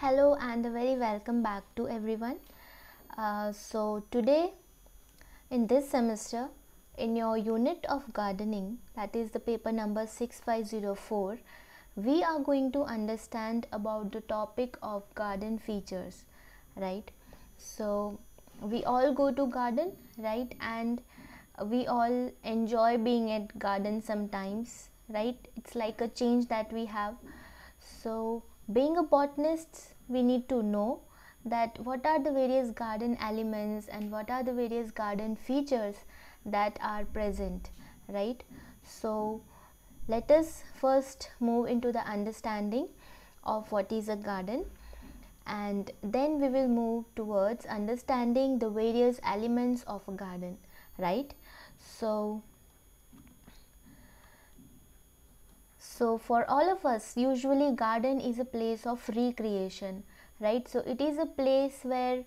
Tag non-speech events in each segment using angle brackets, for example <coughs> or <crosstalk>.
hello and a very welcome back to everyone uh, so today in this semester in your unit of gardening that is the paper number 6504 we are going to understand about the topic of garden features right so we all go to garden right and we all enjoy being at garden sometimes right it's like a change that we have so being a botanist, we need to know that what are the various garden elements and what are the various garden features that are present, right? So, let us first move into the understanding of what is a garden and then we will move towards understanding the various elements of a garden, right? So, so for all of us usually garden is a place of recreation right so it is a place where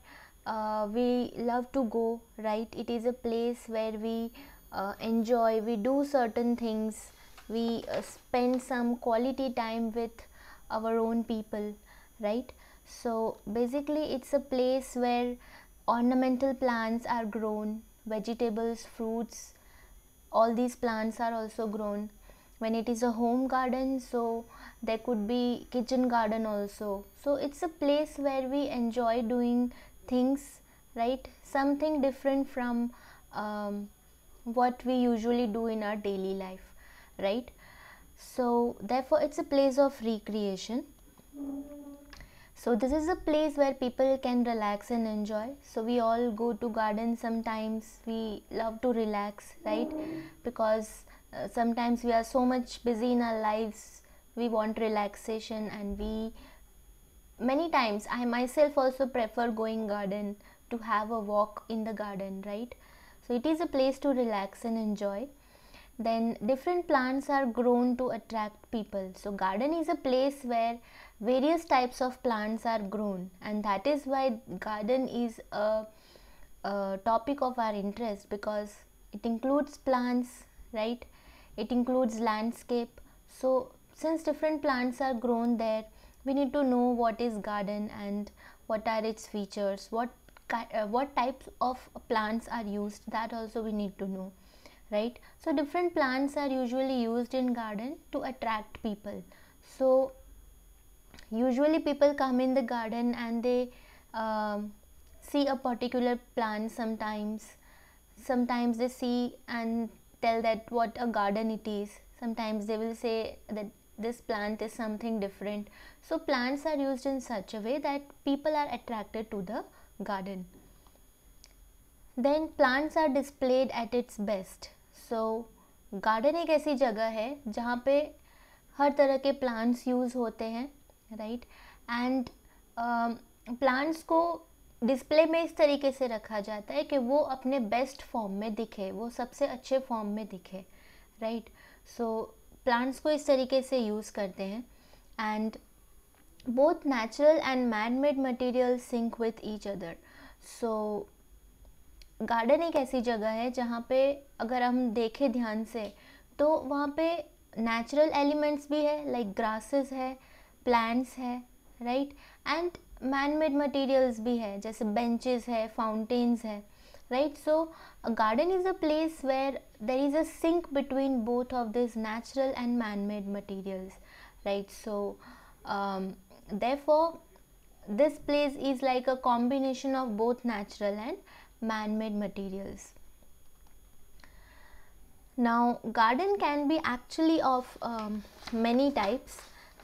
uh, we love to go right it is a place where we uh, enjoy we do certain things we uh, spend some quality time with our own people right so basically it's a place where ornamental plants are grown vegetables fruits all these plants are also grown when it is a home garden so there could be kitchen garden also so it's a place where we enjoy doing things right something different from um, what we usually do in our daily life right so therefore it's a place of recreation so this is a place where people can relax and enjoy. So we all go to garden sometimes. We love to relax, right? Because uh, sometimes we are so much busy in our lives we want relaxation and we many times i myself also prefer going garden to have a walk in the garden right so it is a place to relax and enjoy then different plants are grown to attract people so garden is a place where various types of plants are grown and that is why garden is a, a topic of our interest because it includes plants right it includes landscape so since different plants are grown there we need to know what is garden and what are its features what uh, what types of plants are used that also we need to know right so different plants are usually used in garden to attract people so usually people come in the garden and they um, see a particular plant sometimes sometimes they see and tell that what a garden it is sometimes they will say that this plant is something different so plants are used in such a way that people are attracted to the garden then plants are displayed at its best so garden is a जगह है जहाँ पे हर तरह के plants use होते Right? And and um, plants को display में इस तरीके से रखा जाता है कि वो अपने बेस्ट फॉर्म में दिखे वो सबसे अच्छे फॉर्म में दिखे राइट सो प्लांट्स को इस तरीके से यूज़ करते हैं and both natural and man made material sync with each other so garden एक ऐसी जगह है जहाँ पे अगर हम देखें ध्यान से तो वहाँ पे नेचुरल एलिमेंट्स भी है लाइक like ग्रासेस है प्लांट्स है right right? And Man-made materials भी है जैसे बेंचेस है फाउंटेन्स है right so garden is a place where there is a sync between both of this natural and man made materials right so therefore this place is like a combination of both natural and man-made materials now garden can be actually of um, many types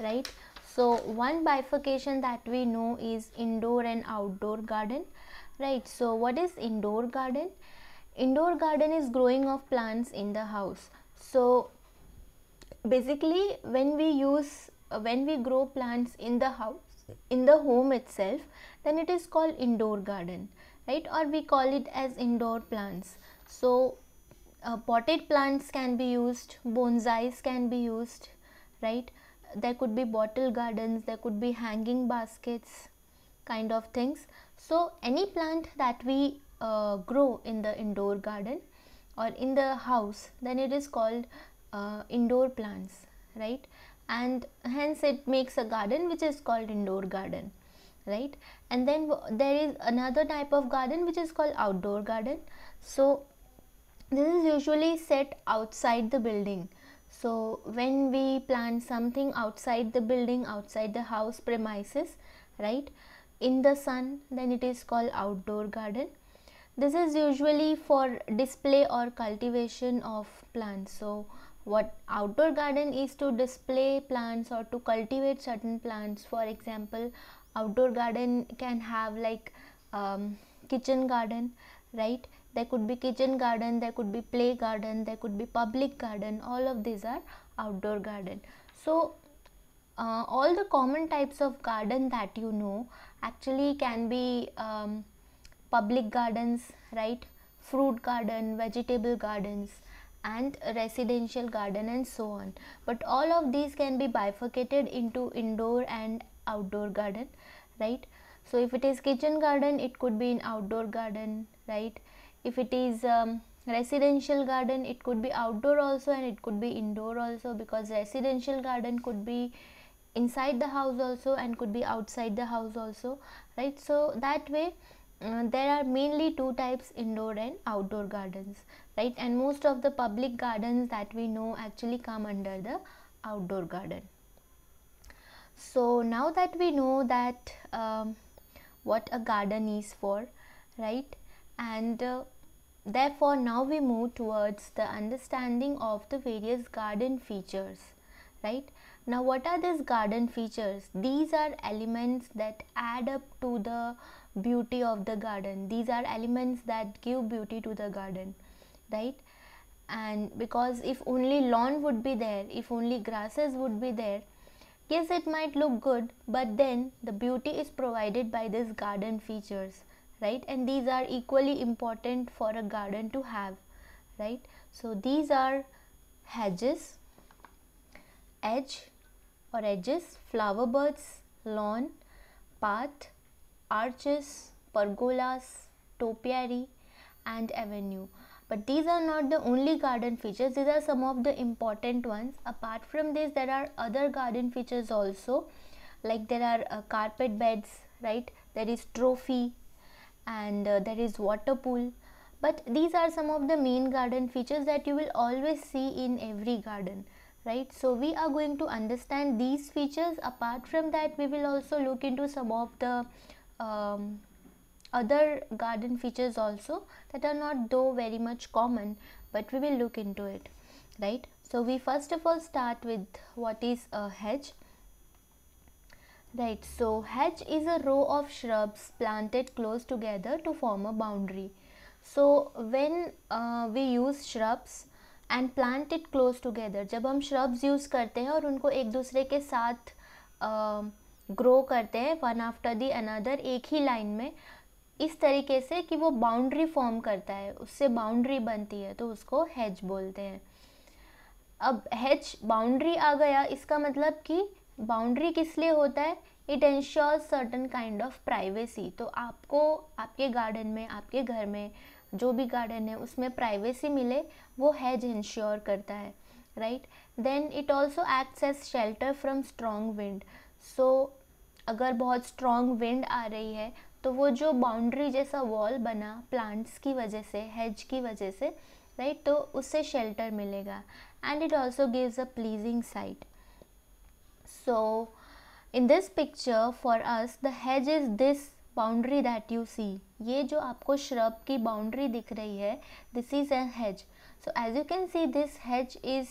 right so one bifurcation that we know is indoor and outdoor garden right so what is indoor garden indoor garden is growing of plants in the house so basically when we use uh, when we grow plants in the house in the home itself then it is called indoor garden right or we call it as indoor plants so uh, potted plants can be used bonsais can be used right there could be bottle gardens there could be hanging baskets kind of things so any plant that we uh, grow in the indoor garden or in the house then it is called uh, indoor plants right and hence it makes a garden which is called indoor garden right and then there is another type of garden which is called outdoor garden so this is usually set outside the building so when we plant something outside the building, outside the house premises, right, in the sun, then it is called outdoor garden. This is usually for display or cultivation of plants. So what outdoor garden is to display plants or to cultivate certain plants. For example, outdoor garden can have like um, kitchen garden, right? there could be kitchen garden there could be play garden there could be public garden all of these are outdoor garden so uh, all the common types of garden that you know actually can be um, public gardens right fruit garden vegetable gardens and residential garden and so on but all of these can be bifurcated into indoor and outdoor garden right so if it is kitchen garden it could be an outdoor garden right if it is um, residential garden it could be outdoor also and it could be indoor also because residential garden could be inside the house also and could be outside the house also right so that way uh, there are mainly two types indoor and outdoor gardens right and most of the public gardens that we know actually come under the outdoor garden so now that we know that um, what a garden is for right and uh, Therefore, now we move towards the understanding of the various garden features, right? Now, what are these garden features? These are elements that add up to the beauty of the garden. These are elements that give beauty to the garden, right? And because if only lawn would be there, if only grasses would be there, yes, it might look good, but then the beauty is provided by these garden features right and these are equally important for a garden to have right so these are hedges edge or edges flower beds lawn path arches pergolas topiary and avenue but these are not the only garden features these are some of the important ones apart from this there are other garden features also like there are uh, carpet beds right there is trophy and uh, there is water pool but these are some of the main garden features that you will always see in every garden right so we are going to understand these features apart from that we will also look into some of the um, other garden features also that are not though very much common but we will look into it right so we first of all start with what is a hedge Right, so hedge is a row of shrubs planted close together to form a boundary. So when uh, we use shrubs and plant it close together, जब हम shrubs use करते हैं और उनको एक दूसरे के साथ ग्रो uh, करते हैं वन आफ्टर दी अनदर एक ही लाइन में इस तरीके से कि वो बाउंड्री फॉर्म करता है उससे बाउंड्री बनती है तो उसको हेज बोलते हैं अब हेज बाउंड्री आ गया इसका मतलब कि बाउंड्री किस लिए होता है it ensure certain kind of privacy तो आपको आपके गार्डन में आपके घर में जो भी गार्डन है उसमें प्राइवेसी मिले वो हैज इंश्योर करता है right then it also acts as shelter from strong wind so अगर बहुत स्ट्रॉन्ग विंड आ रही है तो वो जो बाउंड्री जैसा वॉल बना प्लांट्स की वजह से हेज की वजह से राइट right? तो उससे शेल्टर मिलेगा and it also gives a pleasing sight So in this picture for us the hedge is this boundary that you see ये जो आपको श्रब की बाउंड्री दिख रही है this is a hedge so as you can see this hedge is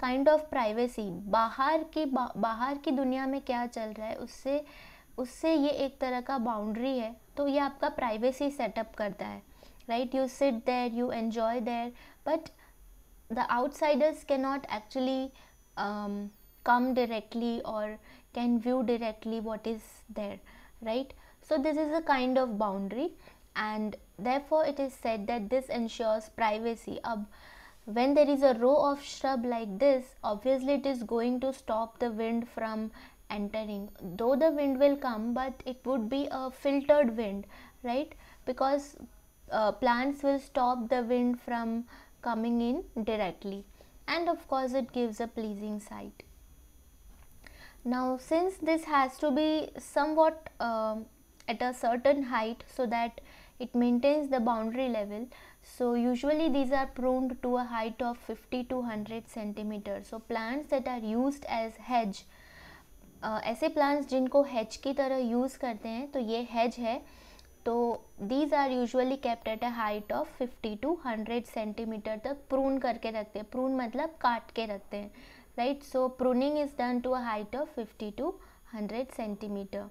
kind of privacy बाहर की बा, बाहर की दुनिया में क्या चल रहा है उससे उससे ये एक तरह का बाउंड्री है तो ये आपका प्राइवेसी सेटअप करता है right you sit there you enjoy there but the outsiders cannot not actually um, come directly or can view directly what is there right so this is a kind of boundary and therefore it is said that this ensures privacy uh, when there is a row of shrub like this obviously it is going to stop the wind from entering though the wind will come but it would be a filtered wind right because uh, plants will stop the wind from coming in directly and of course it gives a pleasing sight Now since this has to be somewhat uh, at a certain height so that it maintains the boundary level so usually these are pruned to a height of 50 to 100 centimeters. so plants that are used as hedge uh, ऐसे plants जिनको hedge की तरह use करते हैं तो ये hedge है तो these are usually kept at a height of 50 to 100 centimeter तक prune करके रखते हैं prune मतलब काट के रखते हैं right so pruning is done to a height of 50 to 100 centimeter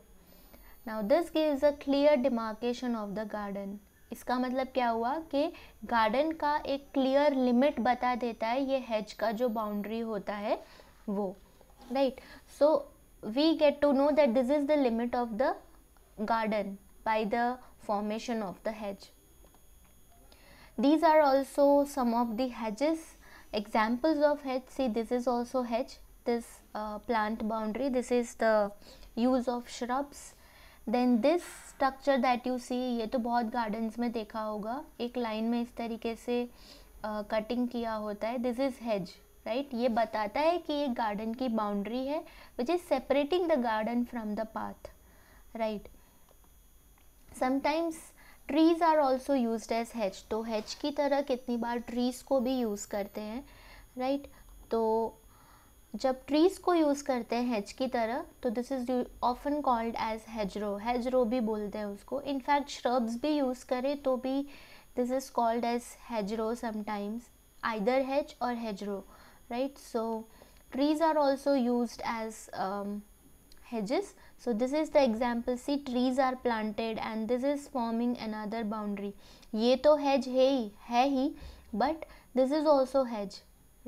now this gives a clear demarcation of the garden इसका मतलब क्या हुआ कि गार्डन का एक क्लियर लिमिट बता देता है ये हेज का जो बाउंड्री होता है वो right so we get to know that this is the limit of the garden by the formation of the hedge. These are also some of the hedges examples of hedge see this is also hedge this uh, plant boundary this is the use of shrubs then this structure that you see ये तो बहुत gardens में देखा होगा एक line में इस तरीके से कटिंग uh, किया होता है दिस इज़ हेज राइट ये बताता है कि ये गार्डन की बाउंड्री है which is separating the garden from the path right sometimes trees are also use as hedge तो हैच की तरह कितनी बार ट्रीज़ को भी यूज़ करते हैं राइट right? तो जब ट्रीज़ को यूज़ करते हैं हैच की तरह तो this is often called as hedgerow hedgerow भी बोलते हैं उसको इनफैक्ट श्रब्स भी यूज़ करें तो भी this is called as hedgerow sometimes either hedge और hedgerow right so trees are also use as hedges so this is the example see trees are planted and this is forming another boundary ये तो hedge है ही है ही but this is also hedge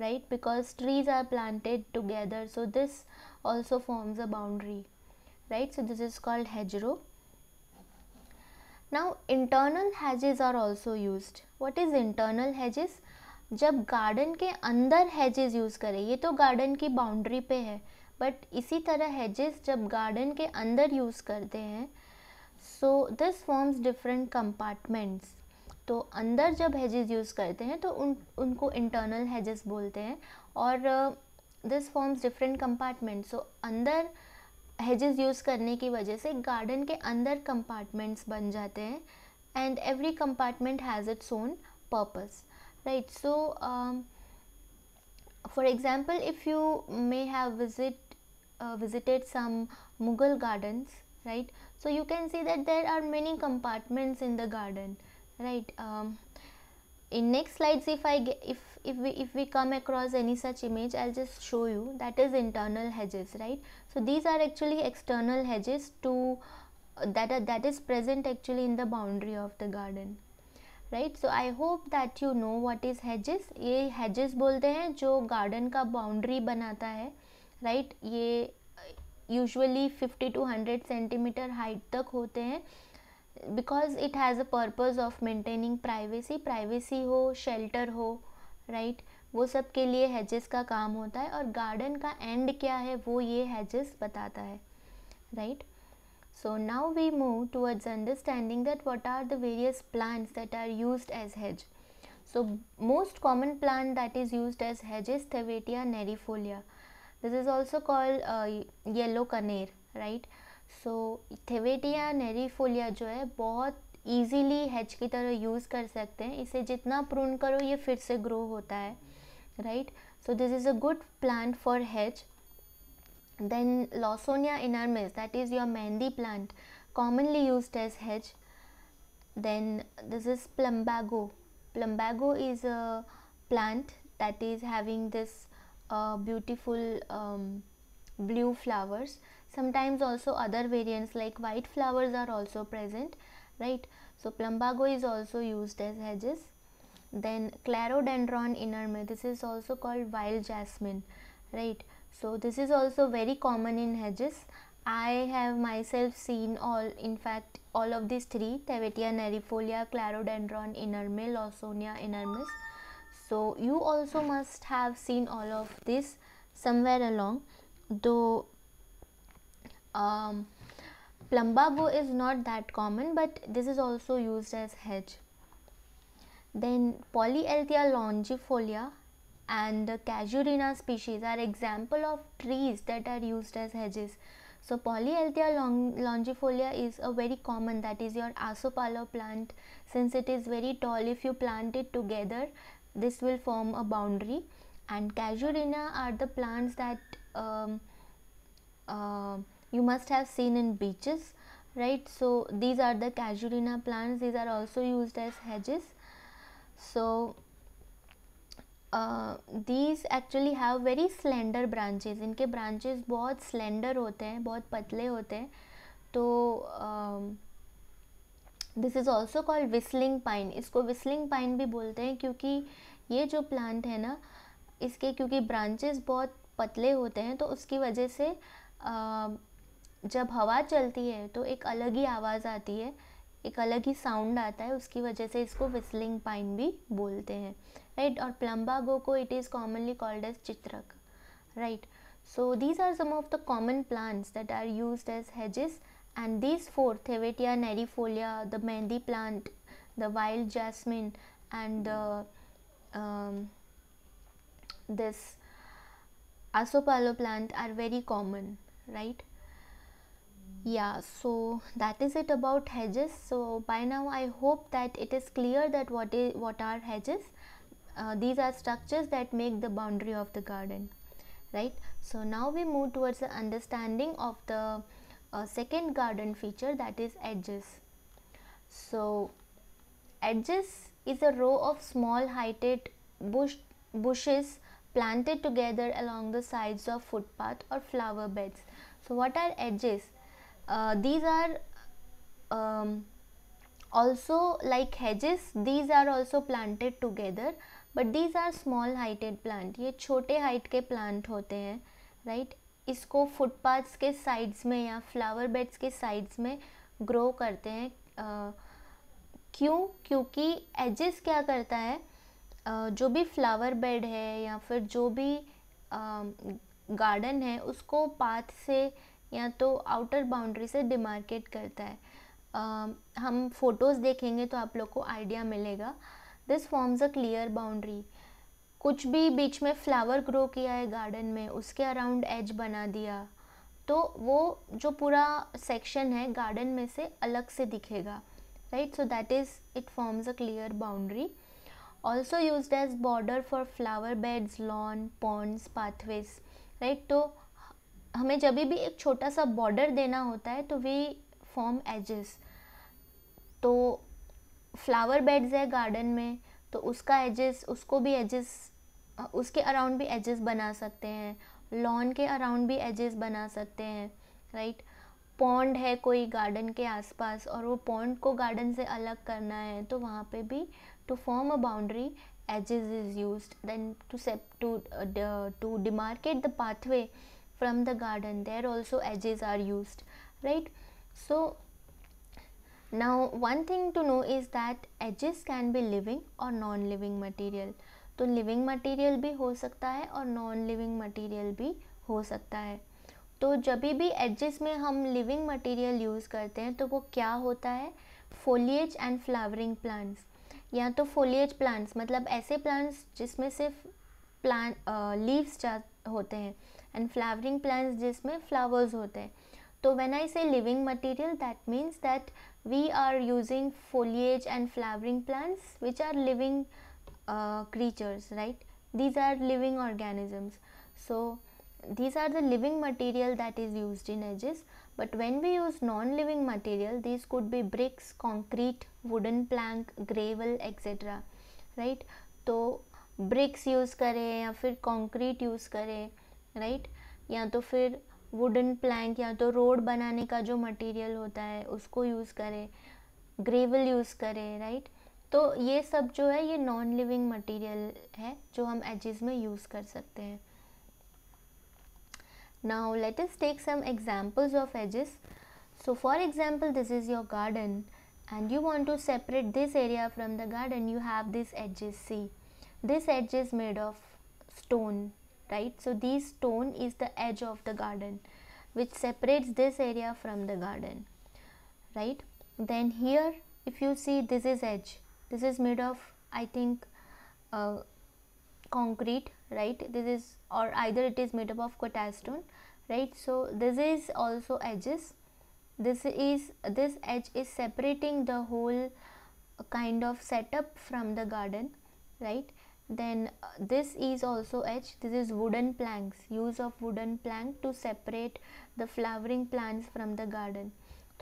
right because trees are planted together so this also forms a boundary right so this is called hedge row now internal hedges are also used what is internal hedges जब garden के अंदर Hess's use करें ये तो garden की boundary पे है but इसी तरह हेजेस जब गार्डन के अंदर यूज़ करते हैं so this forms different compartments तो अंदर जब हेजेस यूज़ करते हैं तो उन उनको इंटरनल हेजेस बोलते हैं और this forms different compartments so अंदर हेजेस यूज़ करने की वजह से गार्डन के अंदर कंपार्टमेंट्स बन जाते हैं and every compartment has its own purpose right so for example if you may have visit uh, visited some Mughal gardens, right? So you can see that there are many compartments in the garden, right? Um, in next slides, if I get, if if we if we come across any such image, I'll just show you that is internal hedges, right? So these are actually external hedges to uh, that are, that is present actually in the boundary of the garden. right? So I hope that you know what is hedges. ये hedges बोलते हैं जो garden का boundary बनाता है right ये usually 50 to 100 centimetre height तक होते हैं because it has a purpose of maintaining privacy privacy हो शेल्टर हो राइट right? वो सब के लिए हेजेस का काम होता है और गार्डन का एंड क्या है वो ये हैजेस बताता है right so now we move towards understanding that what are the various plants that are used as hedge so most common plant that is used as hedge thevetia neriifolia this is also called yellow kaner right so thevetia neri neriifolia जो है बहुत easily hatch की तरह use कर सकते हैं इसे जितना प्रून करो ये फिर से ग्रो होता है right so this is a good plant for hedge then lawsonia inermis that is your mehndi plant commonly use as hedge then this is plumbago plumbago is a plant that is having this uh, beautiful um, blue flowers sometimes also other variants like white flowers are also present right so plumbago is also used as hedges then clarodendron inerme this is also called wild jasmine right so this is also very common in hedges I have myself seen all, in fact, all of these three Tevetia nerifolia, Clarodendron inerme, inner inermis so you also must have seen all of this somewhere along though um, plumbago is not that common but this is also used as hedge then polyalthea longifolia and the casuarina species are example of trees that are used as hedges so polyalthea long longifolia is a very common that is your asopalo plant since it is very tall if you plant it together this will form a boundary and casuarina are the plants that um, uh, you must have seen in beaches right so these are the casuarina plants these are also used as hedges so uh, these actually have very slender branches inke branches bahut slender hote hain bahut patle hote hain हैं um this is also called whistling pine isko whistling pine bhi bolte hain kyunki uh, ये जो plant है ना इसके क्योंकि branches बहुत पतले होते हैं तो उसकी वजह से जब हवा चलती है तो एक अलग ही आवाज़ आती है एक अलग ही साउंड आता है उसकी वजह से इसको विस्लिंग पाइन भी बोलते हैं राइट और प्लम्बागो को it is commonly called as chitrak right so these are some of the common plants that are use as hedges and these four thevetia neriifolia the mehndi plant the wild jasmine and the um, this asopalo plant are very common right yeah so that is it about hedges so by now i hope that it is clear that what is what are hedges uh, these are structures that make the boundary of the garden right so now we move towards the understanding of the uh, second garden feature that is edges so edges is a row of small heighted bush, bushes planted together along the sides of footpath or flower beds. So what are edges? Uh, these are um, also like hedges these are also planted together but these are small heighted plant ye chote height ke plant hote hain right इसको footpaths के sides में या flower beds के sides में grow करते हैं uh, क्यों क्योंकि एजेस क्या करता है जो भी फ्लावर बेड है या फिर जो भी गार्डन है उसको पाथ से या तो आउटर बाउंड्री से डिमार्केट करता है हम फोटोज़ देखेंगे तो आप लोग को आइडिया मिलेगा this forms a clear boundary कुछ भी बीच में फ्लावर ग्रो किया है गार्डन में उसके अराउंड एज बना दिया तो वो जो पूरा सेक्शन है गार्डन में से अलग से दिखेगा right so that is it forms a clear boundary also used as border for flower beds lawn ponds pathways right to hame jab bhi ek chhota sa border dena hota hai to we form edges to flower beds hai garden mein to uska edges usko bhi edges उसके around भी hedges बना सकते हैं lawn के around भी hedges बना सकते हैं राइट right? पौंड है कोई गार्डन के आसपास और वो पौंड को गार्डन से अलग करना है तो वहाँ पे भी to form a boundary hedges is use then to sep to to demarcate the pathway from the garden there also hedges are use right so now one thing to know is that hedges can be living और non living material तो living material भी हो सकता है और non living material भी हो सकता है तो जब भी एजेस में हम लिविंग मटेरियल यूज़ करते हैं तो वो क्या होता है फोलिएज एंड फ्लावरिंग प्लांट्स या तो फोलिएज प्लांट्स मतलब ऐसे प्लांट्स जिसमें सिर्फ प्लान लीव्स होते हैं एंड फ्लावरिंग प्लांट्स जिसमें फ्लावर्स होते हैं तो when I say living material that means that we are using foliage and flowering plants which are living creatures right these are living organisms so these are the living material that is used in edges but when we use non-living material these could be bricks concrete wooden plank gravel etc right तो bricks use करें या फिर concrete use करें right या तो फिर wooden plank या तो रोड बनाने का जो मटेरियल होता है उसको यूज़ करें ग्रेवल यूज़ करें राइट तो ये सब जो है ये नॉन लिविंग मटेरियल है जो हम एजेस में यूज़ कर सकते हैं Now let us take some examples of edges. So for example, this is your garden and you want to separate this area from the garden, you have this edges see. This edge is made of stone, right? So this stone is the edge of the garden which separates this area from the garden, right? Then here if you see this is edge, this is made of I think uh, concrete right this is or either it is made up of catastone right so this is also edges this is this edge is separating the whole kind of setup from the garden right then uh, this is also edge this is wooden planks use of wooden plank to separate the flowering plants from the garden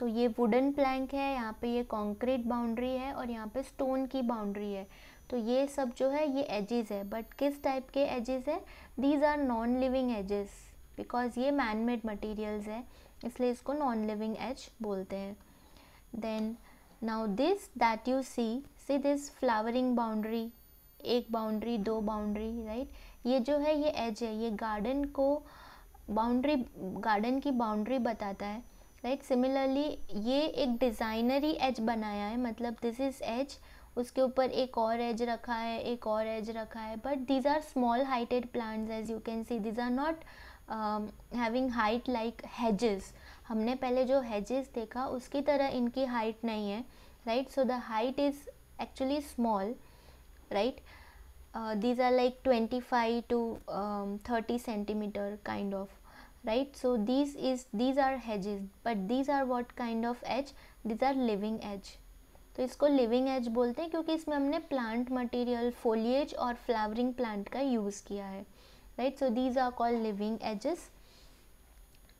तो ये wooden plank है यहाँ पे ये concrete boundary है और यहाँ पे स्टोन की बाउंड्री है तो ये सब जो है ये एजेस है बट किस टाइप के एजेस है these are non living hedges because ये मैन मेड मटीरियल्स है इसलिए इसको नॉन लिविंग एज बोलते हैं then now this that you see see this flowering boundary एक बाउंड्री दो बाउंड्री राइट ये जो है ये एज है ये गार्डन को बाउंड्री गार्डन की बाउंड्री बताता है राइट right? सिमिलरली ये एक डिज़ाइनरी एज बनाया है मतलब दिस इज़ एज उसके ऊपर एक और एज रखा है एक और एज रखा है but these are small heighted plants as you can see these are not having height like hedges हमने पहले जो हैजेस देखा उसकी तरह इनकी हाइट नहीं है right so the height is actually small right these are like twenty five to thirty centimetre kind of right so these is these are hedges but these are what kind of hedge these are living hedge तो इसको living hedge बोलते हैं क्योंकि इसमें हमने plant material foliage और flowering plant का use किया है right so these are called living hedges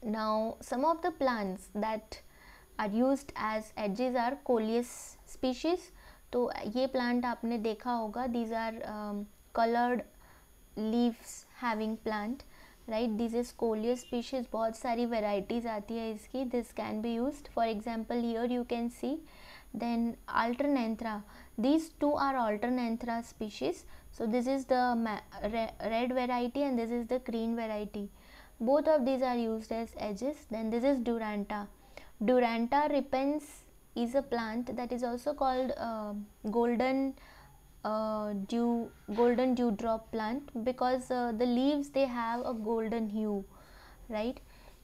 now some of the plants that are use as hedges are coleus species तो ये प्लांट आपने देखा होगा these are coloured leaves having plant right this is coleus species बहुत सारी varieties आती है इसकी this can be use for example here you can see Then alternanthra, these two are alternanthra species. So this is the red variety and this is the green variety. Both of these are used as edges. Then this is duranta. Duranta repens is a plant that is also called uh, golden uh, dew golden dewdrop plant because uh, the leaves they have a golden hue right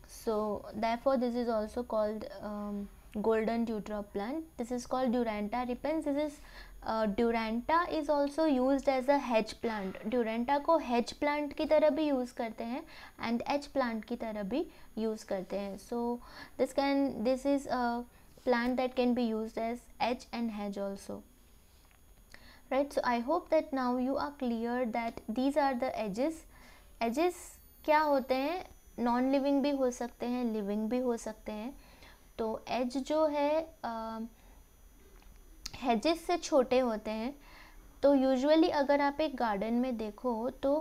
so therefore this is also called um, golden dewdrop plant this is called duranta repens this is uh, duranta is also used as a hedge plant duranta को hedge plant की तरह भी use करते हैं and hedge plant की तरह भी use करते हैं so this can this is a plant that can be used as edge and hedge also right so i hope that now you are clear that these are the edges edges क्या होते हैं non living भी हो सकते हैं living भी हो सकते हैं तो एज जो है हेजेस से छोटे होते हैं तो यूजुअली अगर आप एक गार्डन में देखो तो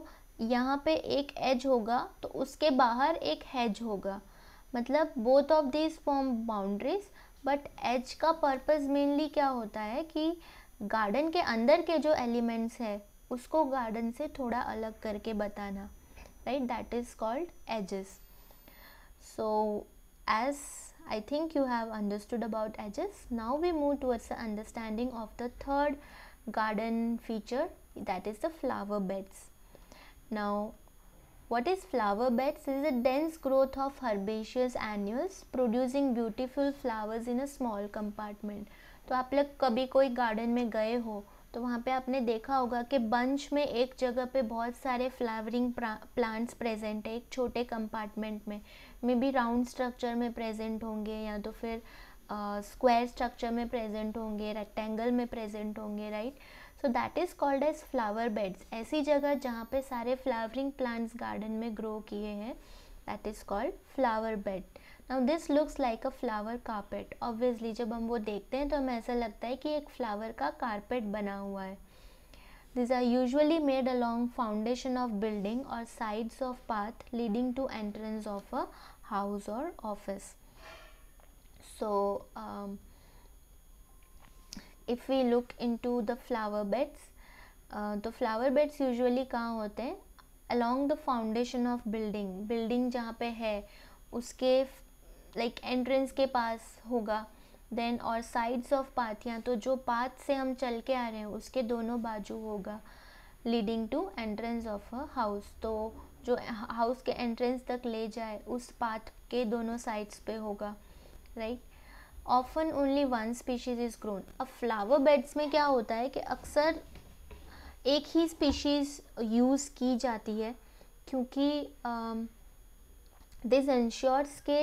यहाँ पे एक एज होगा तो उसके बाहर एक हेज होगा मतलब both of this form boundaries but hedge का पर्पस मेनली क्या होता है कि गार्डन के अंदर के जो एलिमेंट्स है उसको गार्डन से थोड़ा अलग करके बताना right that is called hedges so hedge I think you have understood about edges. Now we move towards the understanding of the third garden feature that is the flower beds. Now what is flower beds is a dense growth of herbaceous annuals producing beautiful flowers in a small compartment. तो आप लोग कभी कोई garden में गए हो तो वहाँ पे आपने देखा होगा कि बंच में एक जगह पे बहुत सारे फ्लावरिंग प्लांट्स प्रेजेंट है एक छोटे कंपार्टमेंट में मे बी राउंड स्ट्रक्चर में प्रेजेंट होंगे या तो फिर स्क्वायर uh, स्ट्रक्चर में प्रेजेंट होंगे रेक्टेंगल में प्रेजेंट होंगे right so that is called as flower beds ऐसी जगह जहाँ पे सारे फ्लावरिंग प्लांट्स गार्डन में ग्रो किए हैं that is called flower bed now this looks like a flower carpet obviously जब हम वो देखते हैं तो हमें ऐसा लगता है कि एक फ्लावर का कारपेट बना हुआ है these are usually made along foundation of building और sides of path leading to entrance of a house or office so um, if we look into the flower beds uh, the flower beds usually कहाँ होते हैं along the foundation of building building जहाँ पे है उसके like like, entrance के पास होगा then और साइड्स ऑफ पाथियाँ तो जो पाथ से हम चल के आ रहे हैं उसके दोनों बाजू होगा leading to entrance of a house तो जो हाउस के एंट्रेंस तक ले जाए उस पाथ के दोनों साइड्स पे होगा right often only one species is grown अब फ्लावर बेड्स में क्या होता है कि अक्सर एक ही स्पीशीज़ यूज़ की जाती है क्योंकि दिस इंश्योर्स के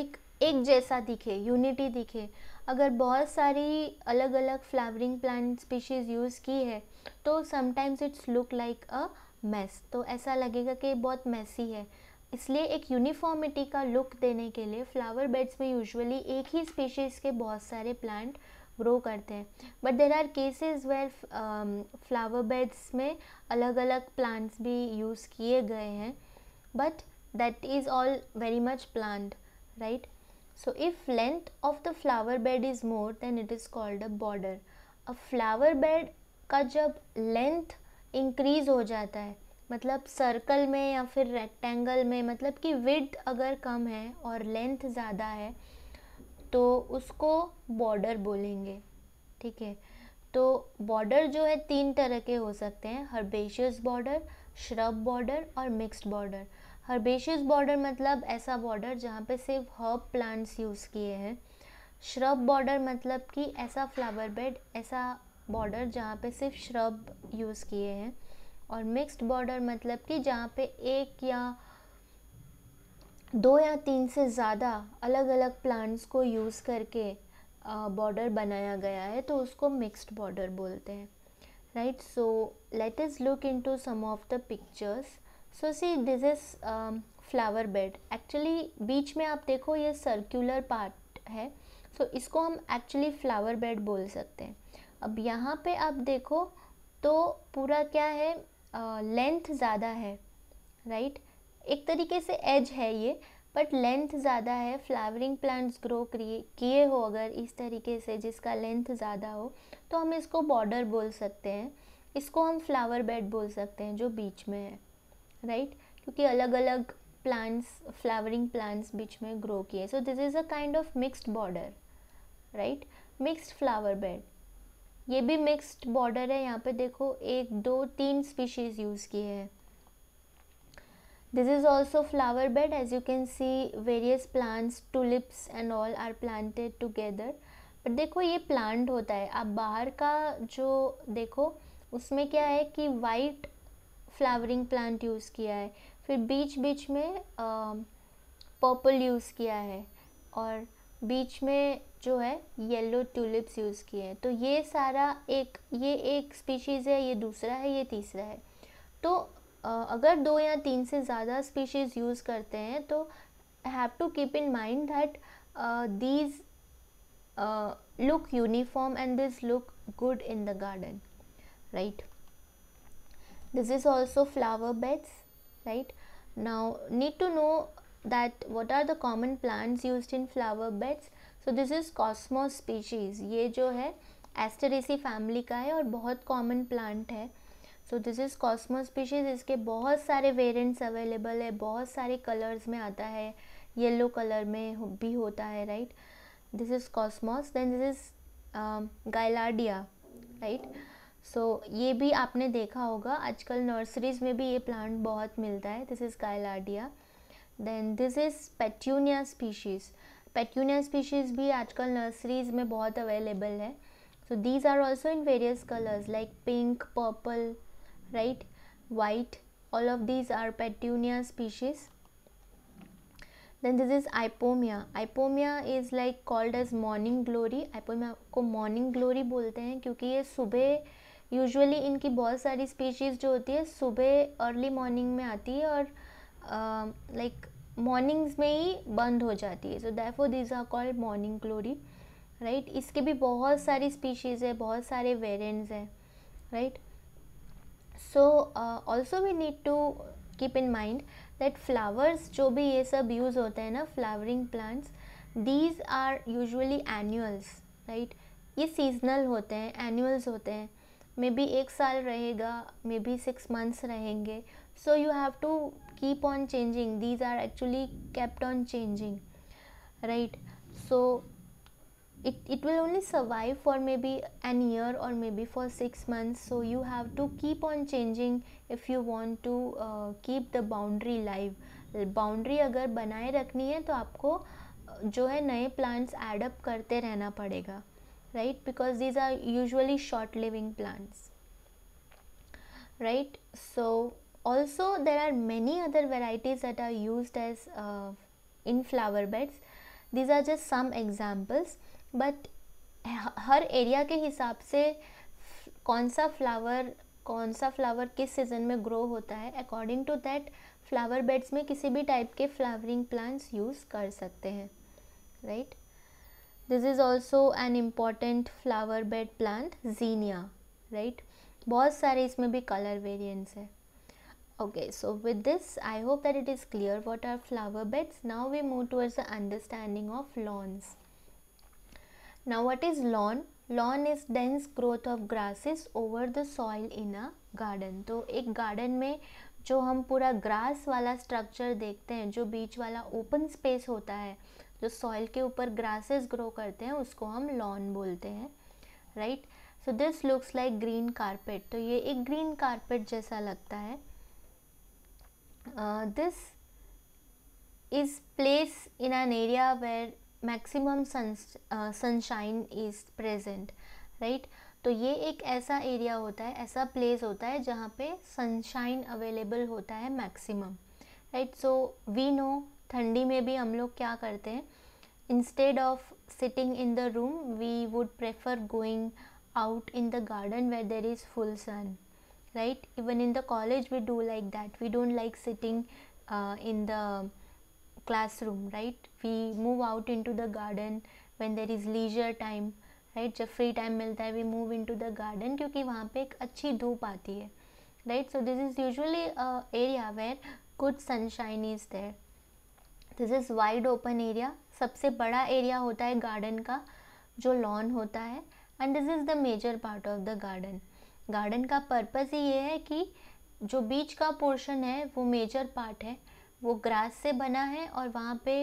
एक एक जैसा दिखे यूनिटी दिखे अगर बहुत सारी अलग अलग फ्लावरिंग प्लांट स्पीशीज़ यूज़ की है तो sometimes it's look like a mess तो ऐसा लगेगा कि बहुत मैसी है इसलिए एक यूनिफॉर्मिटी का लुक देने के लिए फ्लावर बेड्स में यूजुअली एक ही स्पीशीज़ के बहुत सारे प्लांट ग्रो करते हैं but there are cases where flower beds में अलग अलग प्लांट्स भी यूज़ किए गए हैं but that is all very much plant right so if length of the flower bed is more than it is called a border a flower bed का जब length increase हो जाता है मतलब सर्कल में या फिर रेक्टेंगल में मतलब कि विड्थ अगर कम है और लेंथ ज़्यादा है तो उसको बॉर्डर बोलेंगे ठीक है तो बॉर्डर जो है तीन तरह के हो सकते हैं हर्बेशियस बॉर्डर श्रब बॉर्डर और मिक्स्ड बॉर्डर हर्बेशियस बॉर्डर मतलब ऐसा बॉर्डर जहाँ पे सिर्फ हर्ब प्लांट्स यूज़ किए हैं श्रब बॉर्डर मतलब कि ऐसा फ्लावर बेड ऐसा बॉर्डर जहाँ पे सिर्फ श्रब यूज़ किए हैं और मिक्स्ड बॉर्डर मतलब कि जहाँ पे एक या दो या तीन से ज़्यादा अलग अलग प्लांट्स को यूज़ करके बॉर्डर बनाया गया है तो उसको मिक्स्ड बॉर्डर बोलते हैं right so let is look into some of the pictures so see this is flower bed actually बीच में आप देखो ये सर्कुलर पार्ट है so इसको हम एक्चुअली फ्लावर बेड बोल सकते हैं अब यहाँ पे आप देखो तो पूरा क्या है लेंथ ज़्यादा है राइट एक तरीके से एज है ये बट लेंथ ज़्यादा है फ्लावरिंग प्लांट्स ग्रो किए हो अगर इस तरीके से जिसका लेंथ ज़्यादा हो तो हम इसको बॉर्डर बोल सकते हैं इसको हम फ्लावर बेड बोल सकते हैं जो बीच में है राइट क्योंकि अलग अलग प्लांट्स फ्लावरिंग प्लांट्स बीच में ग्रो किए so this is a kind of mixed border right mixed flower bed ये भी मिक्स्ड बॉर्डर है यहाँ पे देखो एक दो तीन स्पीशीज़ यूज़ की है this is also flower bed as you can see various plants tulips and all are planted together but देखो ये प्लांट होता है आप बाहर का जो देखो उसमें क्या है कि वाइट फ्लावरिंग प्लांट यूज़ किया है फिर बीच बीच में पर्पल यूज़ किया है और बीच में जो है येलो ट्यूलिप्स यूज़ किए हैं तो ये सारा एक ये एक स्पीशीज़ है ये दूसरा है ये तीसरा है तो अगर दो या तीन से ज़्यादा स्पीशीज़ यूज़ करते हैं तो have to keep in mind that these look uniform and this look good in the garden right this is also flower beds right now need to know that what are the common plants used in flower beds so this is cosmos species ये जो है Asteraceae family का है और बहुत common plant है so this is cosmo species इसके बहुत सारे वेरिएंट्स अवेलेबल है बहुत सारे कलर्स में आता है येलो कलर में भी होता है right this is cosmos then this is gaillardia right so ये भी आपने देखा होगा आजकल नर्सरीज़ में भी ये प्लांट बहुत मिलता है this is gaillardia then this is petunia species petunia species भी आजकल नर्सरीज में बहुत अवेलेबल है so these are also in various colours like pink purple right white all of these are petunia species then this is ipomoea ipomoea is like called as morning glory ipomoea को morning glory बोलते हैं क्योंकि ये सुबह usually इनकी बहुत सारी species जो होती है सुबह अर्ली मॉर्निंग में आती है और लाइक um, मॉर्निंग्स में ही बंद हो जाती है so therefore these are called morning glory right इसके भी बहुत सारी स्पीशीज़ है बहुत सारे वेरियंट्स हैं right so also we need to keep in mind that flowers जो भी ये सब यूज़ होते हैं ना flowering plants these are usually annuals right ये सीजनल होते हैं एनुअल्स होते हैं मे बी एक साल रहेगा मे बी सिक्स मंथ्स रहेंगे so you have to keep on changing these are actually kept on changing right so it, it will only survive for maybe an year or maybe for six months so you have to keep on changing if you want to uh, keep the boundary live boundary अगर बनाए रखनी है तो आपको uh, जो है नए plants add up करते रहना पड़ेगा right because these are usually short living plants right so also there are many other varieties that are used as uh, in flower beds these are just some examples but हर area के हिसाब से कौन सा flower कौन सा flower किस season में ग्रो होता है according to that flower beds में किसी भी टाइप के फ्लावरिंग प्लांट्स यूज़ कर सकते हैं right this is also an important flower bed plant zinnia right बहुत सारे इसमें भी कलर वेरियंट्स है okay so with this i hope that it is clear what are flower beds now we move towards the understanding of lawns now what is lawn lawn is dense growth of grasses over the soil in a garden to so, ek garden में जो हम पूरा grass वाला structure देखते हैं जो बीच वाला open space होता है जो सॉइल के ऊपर ग्रासेस ग्रो करते हैं उसको हम लॉन बोलते हैं right so this looks like green carpet तो ये एक ग्रीन कारपेट जैसा लगता है uh, this is placed in an area where maximum sun, uh, sunshine is present right तो ये एक ऐसा एरिया होता है ऐसा प्लेस होता है जहाँ पे सनशाइन अवेलेबल होता है maximum right so we know ठंडी में भी हम लोग क्या करते हैं instead of sitting in the room we would prefer going out in the garden where there is full sun right even in the college we do like that we don't like sitting uh, in the classroom right we move out into the garden when there is leisure time right जब free time मिलता है we move into the garden क्योंकि वहाँ पे एक अच्छी धूप आती है right so this is usually area where good sunshine is there this is wide open area सबसे बड़ा एरिया होता है गार्डन का जो लॉन होता है and this is the major part of the garden garden का पर्पज़ ही ये है कि जो बीच का पोर्शन है वो मेजर पार्ट है वो ग्रास से बना है और वहाँ पे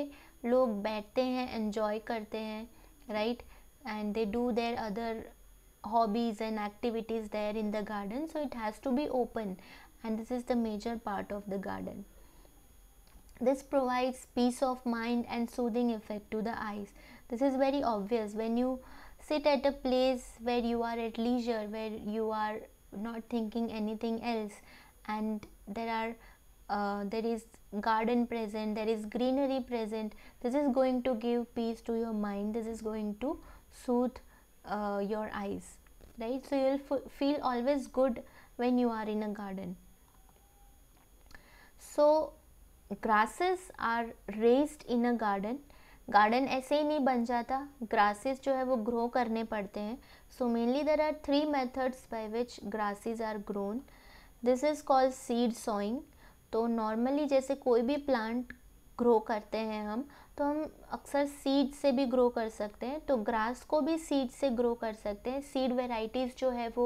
लोग बैठते हैं एंजॉय करते हैं right and they do their other hobbies and activities there in the garden so it has to be open and this is the major part of the garden this provides peace of mind and soothing effect to the eyes this is very obvious when you sit at a place where you are at leisure where you are not thinking anything else and there are uh, there is garden present there is greenery present this is going to give peace to your mind this is going to soothe uh, your eyes right so you will feel always good when you are in a garden so grasses are raised in a garden garden ऐसे ही नहीं बन जाता grasses जो है वो grow करने पड़ते हैं so mainly there are three methods by which grasses are grown this is called seed sowing so normally जैसे कोई भी प्लांट ग्रो करते हैं हम तो हम अक्सर सीड से भी ग्रो कर सकते हैं तो ग्रास को भी सीड से ग्रो कर सकते हैं सीड वेराइटीज़ जो है वो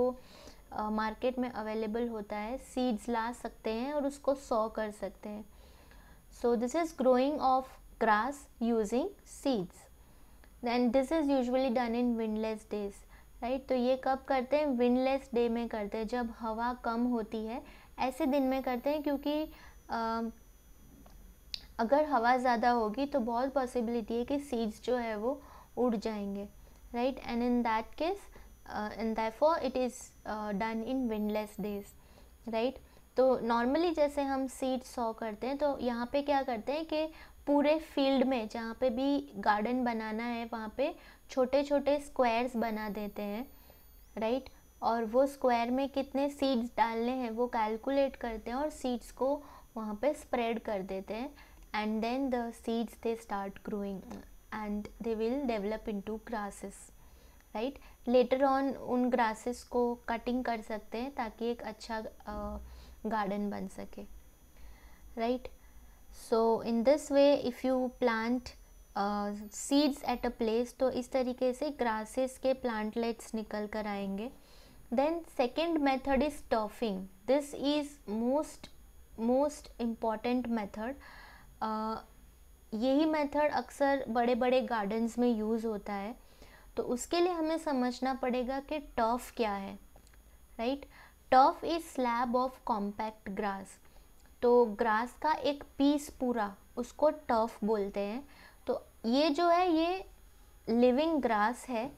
मार्केट uh, में अवेलेबल होता है सीड्स ला सकते हैं और उसको सॉ कर सकते हैं so this is growing of grass using seeds then this is usually done in windless days right तो ये कब करते हैं windless day में करते हैं जब हवा कम होती है ऐसे दिन में करते हैं क्योंकि आ, अगर हवा ज़्यादा होगी तो बहुत पॉसिबिलिटी है कि सीड्स जो है वो उड़ जाएंगे right and in that case in therefore it is done in windless days right तो नॉर्मली जैसे हम सीड्स सॉ करते हैं तो यहाँ पे क्या करते हैं कि पूरे फील्ड में जहाँ पे भी गार्डन बनाना है वहाँ पे छोटे छोटे स्क्वायर्स बना देते हैं राइट और वो स्क्वायर में कितने सीड्स डालने हैं वो कैलकुलेट करते हैं और सीड्स को वहाँ पे स्प्रेड कर देते हैं and then the seeds they start growing and they will develop into grasses right later on उन ग्रासेस को कटिंग कर सकते हैं ताकि एक अच्छा गार्डन बन सके right right? So in this way if you plant seeds at a place तो इस तरीके से ग्रासेस के प्लांटलेट्स निकल कर आएंगे then second method is turfing this is most most important method यही मेथड अक्सर बड़े बड़े गार्डन्स में यूज़ होता है तो उसके लिए हमें समझना पड़ेगा कि टर्फ क्या है right turf is slab of compact grass तो ग्रास का एक पीस पूरा उसको टर्फ बोलते हैं तो ये जो है ये लिविंग ग्रास है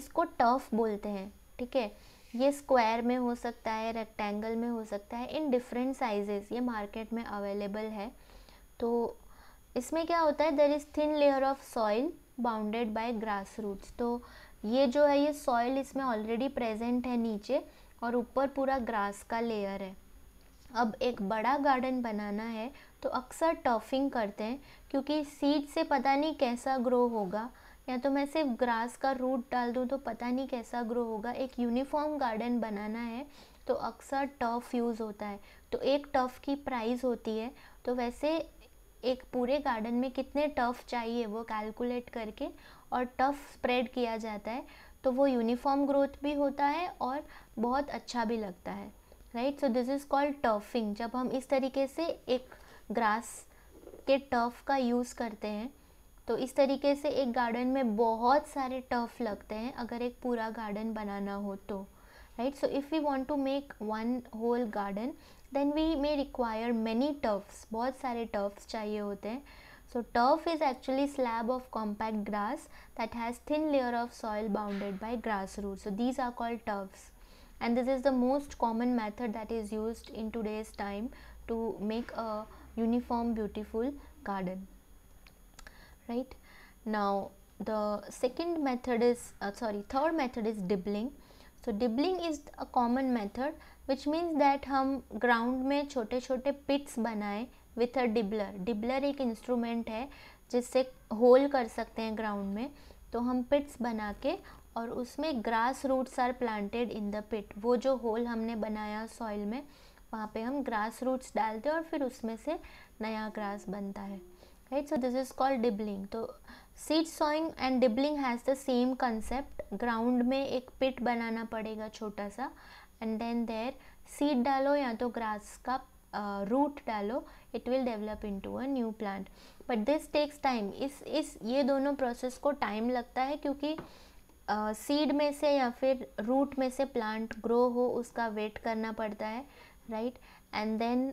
इसको टर्फ बोलते हैं ठीक है ये स्क्वायर में हो सकता है रेक्टेंगल में हो सकता है इन डिफरेंट साइजेस ये मार्केट में अवेलेबल है तो इसमें क्या होता है there is thin layer of soil bounded by grass roots तो ये जो है ये सॉइल इसमें ऑलरेडी प्रेजेंट है नीचे और ऊपर पूरा ग्रास का लेयर है अब एक बड़ा गार्डन बनाना है तो अक्सर टर्फिंग करते हैं क्योंकि सीड से पता नहीं कैसा ग्रो होगा या तो मैं सिर्फ ग्रास का रूट डाल दूँ तो पता नहीं कैसा ग्रो होगा एक यूनिफॉर्म गार्डन बनाना है तो अक्सर टर्फ यूज़ होता है तो एक टर्फ की प्राइस होती है तो वैसे एक पूरे गार्डन में कितने टर्फ चाहिए वो कैलकुलेट करके और टफ़ स्प्रेड किया जाता है तो वो यूनिफॉर्म ग्रोथ भी होता है और बहुत अच्छा भी लगता है right so this is called turfing जब हम इस तरीके से एक ग्रास के टर्फ का यूज़ करते हैं तो इस तरीके से एक गार्डन में बहुत सारे टर्फ लगते हैं अगर एक पूरा गार्डन बनाना हो तो right so if we want to make one whole garden then we may require many turfs बहुत सारे टर्फ्स चाहिए होते हैं so turf is actually slab of compact grass that has thin layer of soil bounded by grass root so these are called turfs and this is the most common method that is used in today's time to make a uniform beautiful garden right now the second method is uh, sorry third method is dibbling so dibbling is a common method which means that hum ground mein chote chote pits banaye with a dibbler dibbler ek instrument hai jisse hole kar sakte hain ground mein to hum pits बना के और उसमें grass roots are planted in the pit वो जो whole हमने बनाया soil में वहाँ पे हम ग्रास रूट्स डालते हैं और फिर उसमें से नया ग्रास बनता है right so this is called dibbling so seed sowing and dibbling has the same concept ground में एक पिट बनाना पड़ेगा छोटा सा एंड देन देर सीड डालो या तो ग्रास का रूट uh, डालो it will develop into a new plant but this takes time इस इस ये दोनों प्रोसेस को टाइम लगता है क्योंकि uh, सीड uh, में से या फिर रूट में से प्लांट ग्रो हो उसका वेट करना पड़ता है राइट एंड देन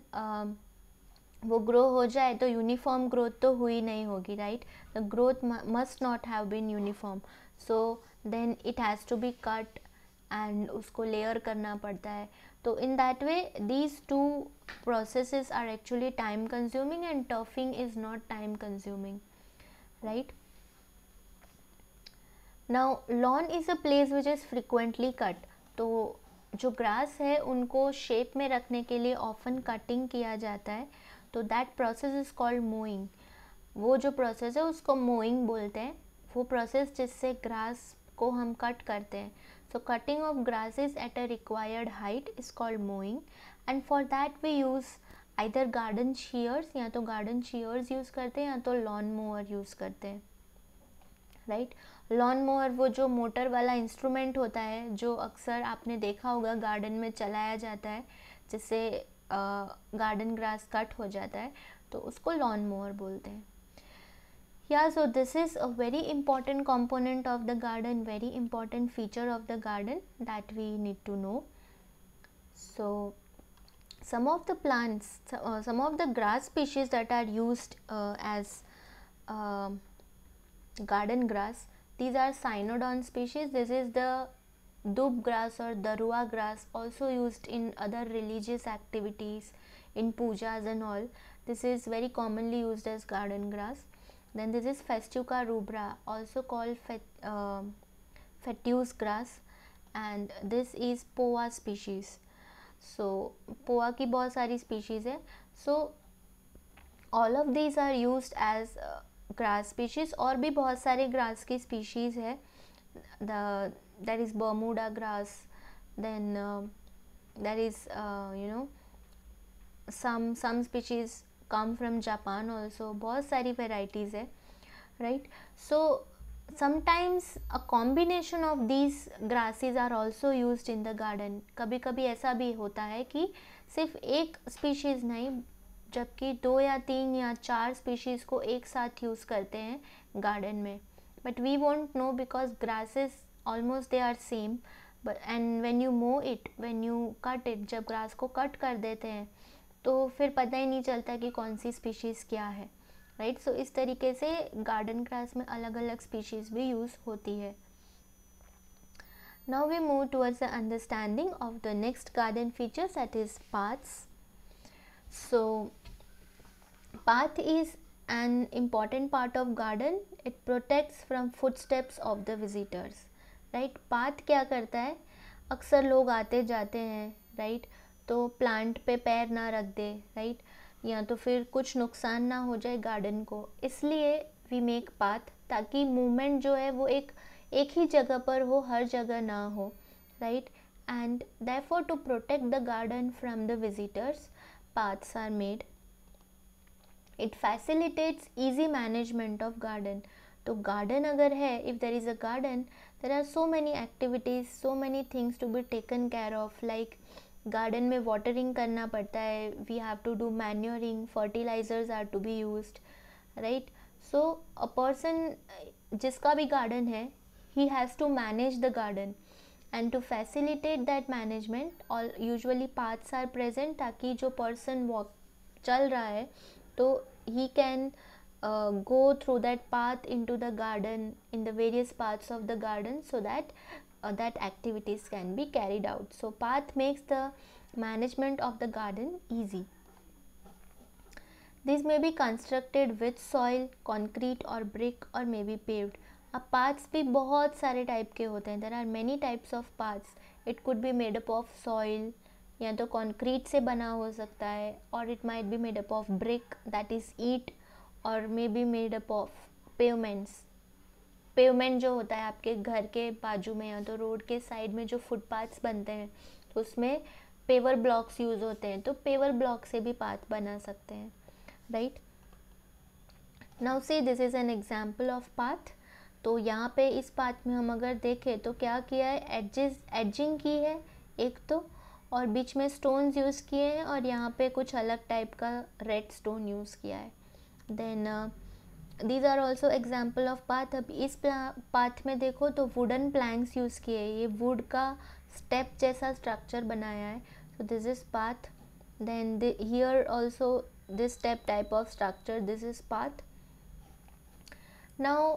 वो ग्रो हो जाए तो यूनिफॉर्म ग्रोथ तो हुई नहीं होगी right the growth must not have been uniform so then it has to be cut and उसको लेयर करना पड़ता है तो in that way these two processes are actually time consuming and tufting is not time consuming right now lawn is a place which is frequently cut तो जो grass है उनको shape में रखने के लिए ऑफन कटिंग किया जाता है तो that process is called mowing वो जो प्रोसेस है उसको मोइंग बोलते हैं वो प्रोसेस जिससे ग्रास को हम कट करते हैं so cutting off grasses at a required height is called mowing and for that we use either garden shears या तो गार्डन शीयर्स यूज़ करते हैं या तो लॉन मोअर यूज़ करते हैं राइट right? लॉन मोअर वो जो मोटर वाला इंस्ट्रूमेंट होता है जो अक्सर आपने देखा होगा गार्डन में चलाया जाता है जिससे गार्डन ग्रास कट हो जाता है तो उसको लॉन मोअर बोलते हैं या so this is a very important component of the garden very important feature of the garden that we need to know so some of the plants some of the grass species that are use as garden grass These are cynodon species. This is the dub grass or darua grass also used in other religious activities in pujas and all. This is very commonly used as garden grass. Then this is festuca rubra also called fet, uh, fetus grass and this is poa species. So poa ki bahut sari species hai. So all of these are used as uh, grass species और भी बहुत सारे grass की species है that is Bermuda grass then that is you know some some species come from Japan also बहुत सारी varieties है right so sometimes a combination of these grasses are also use in the garden कभी कभी ऐसा भी होता है कि सिर्फ एक स्पीशीज़ नहीं जबकि दो या तीन या चार स्पीशीज़ को एक साथ यूज़ करते हैं गार्डन में but we won't know because grasses almost they are same and when you mow it when you cut it जब ग्रास को कट कर देते हैं तो फिर पता ही नहीं चलता कि कौन सी स्पीशीज़ क्या है राइट right? सो so, इस तरीके से गार्डन ग्रास में अलग अलग स्पीशीज़ भी यूज़ होती है now we move towards the understanding of the next garden features at is paths so path is an important part of garden it protects from footsteps of the visitors right right? Path क्या करता है अक्सर लोग आते जाते हैं right right? तो plant पे पैर ना रख दे राइट right? या तो फिर कुछ नुकसान ना हो जाए गार्डन को इसलिए वी मेक पाथ ताकि मूवमेंट जो है वो एक एक ही जगह पर हो हर जगह ना हो right and therefore to protect the garden from the visitors paths are made it facilitates easy management of garden तो गार्डन अगर है if there is a garden there are so many activities so many things to be taken care of like garden में watering करना पड़ता है we have to do manuring fertilisers are to be use right so a person जिसका भी garden है he has to manage the garden and to facilitate that management और usually paths are present ताकि जो person walk चल रहा है तो ही can uh, go through that path into the garden in the various parts of the garden so that uh, that activities can be carried out so path makes the management of the garden easy these may be constructed with soil concrete or brick or may be paved अब paths भी बहुत सारे type के होते हैं there are many types of paths it could be made up of soil या तो concrete से बना हो सकता है और it might be made up of brick that is ईट और may be made up of pavements pavement जो होता है आपके घर के बाजू में या तो रोड के साइड में जो फुटपाथ्स बनते हैं तो उसमें पेवर ब्लॉक्स यूज़ होते हैं तो पेवर ब्लॉक से भी पाथ बना सकते हैं right now see this is an example of path तो यहाँ पे इस पार्ट में हम अगर देखें तो क्या किया है एडजेस एडजिंग की है एक तो और बीच में स्टोन्स यूज़ किए हैं और यहाँ पे कुछ अलग टाइप का रेड स्टोन यूज़ किया है then these are also example of path अब इस पाथ में देखो तो वुडन प्लैंक्स यूज़ किए हैं ये वुड का स्टेप जैसा स्ट्रक्चर बनाया है so this is path then here also this step type of structure this is path now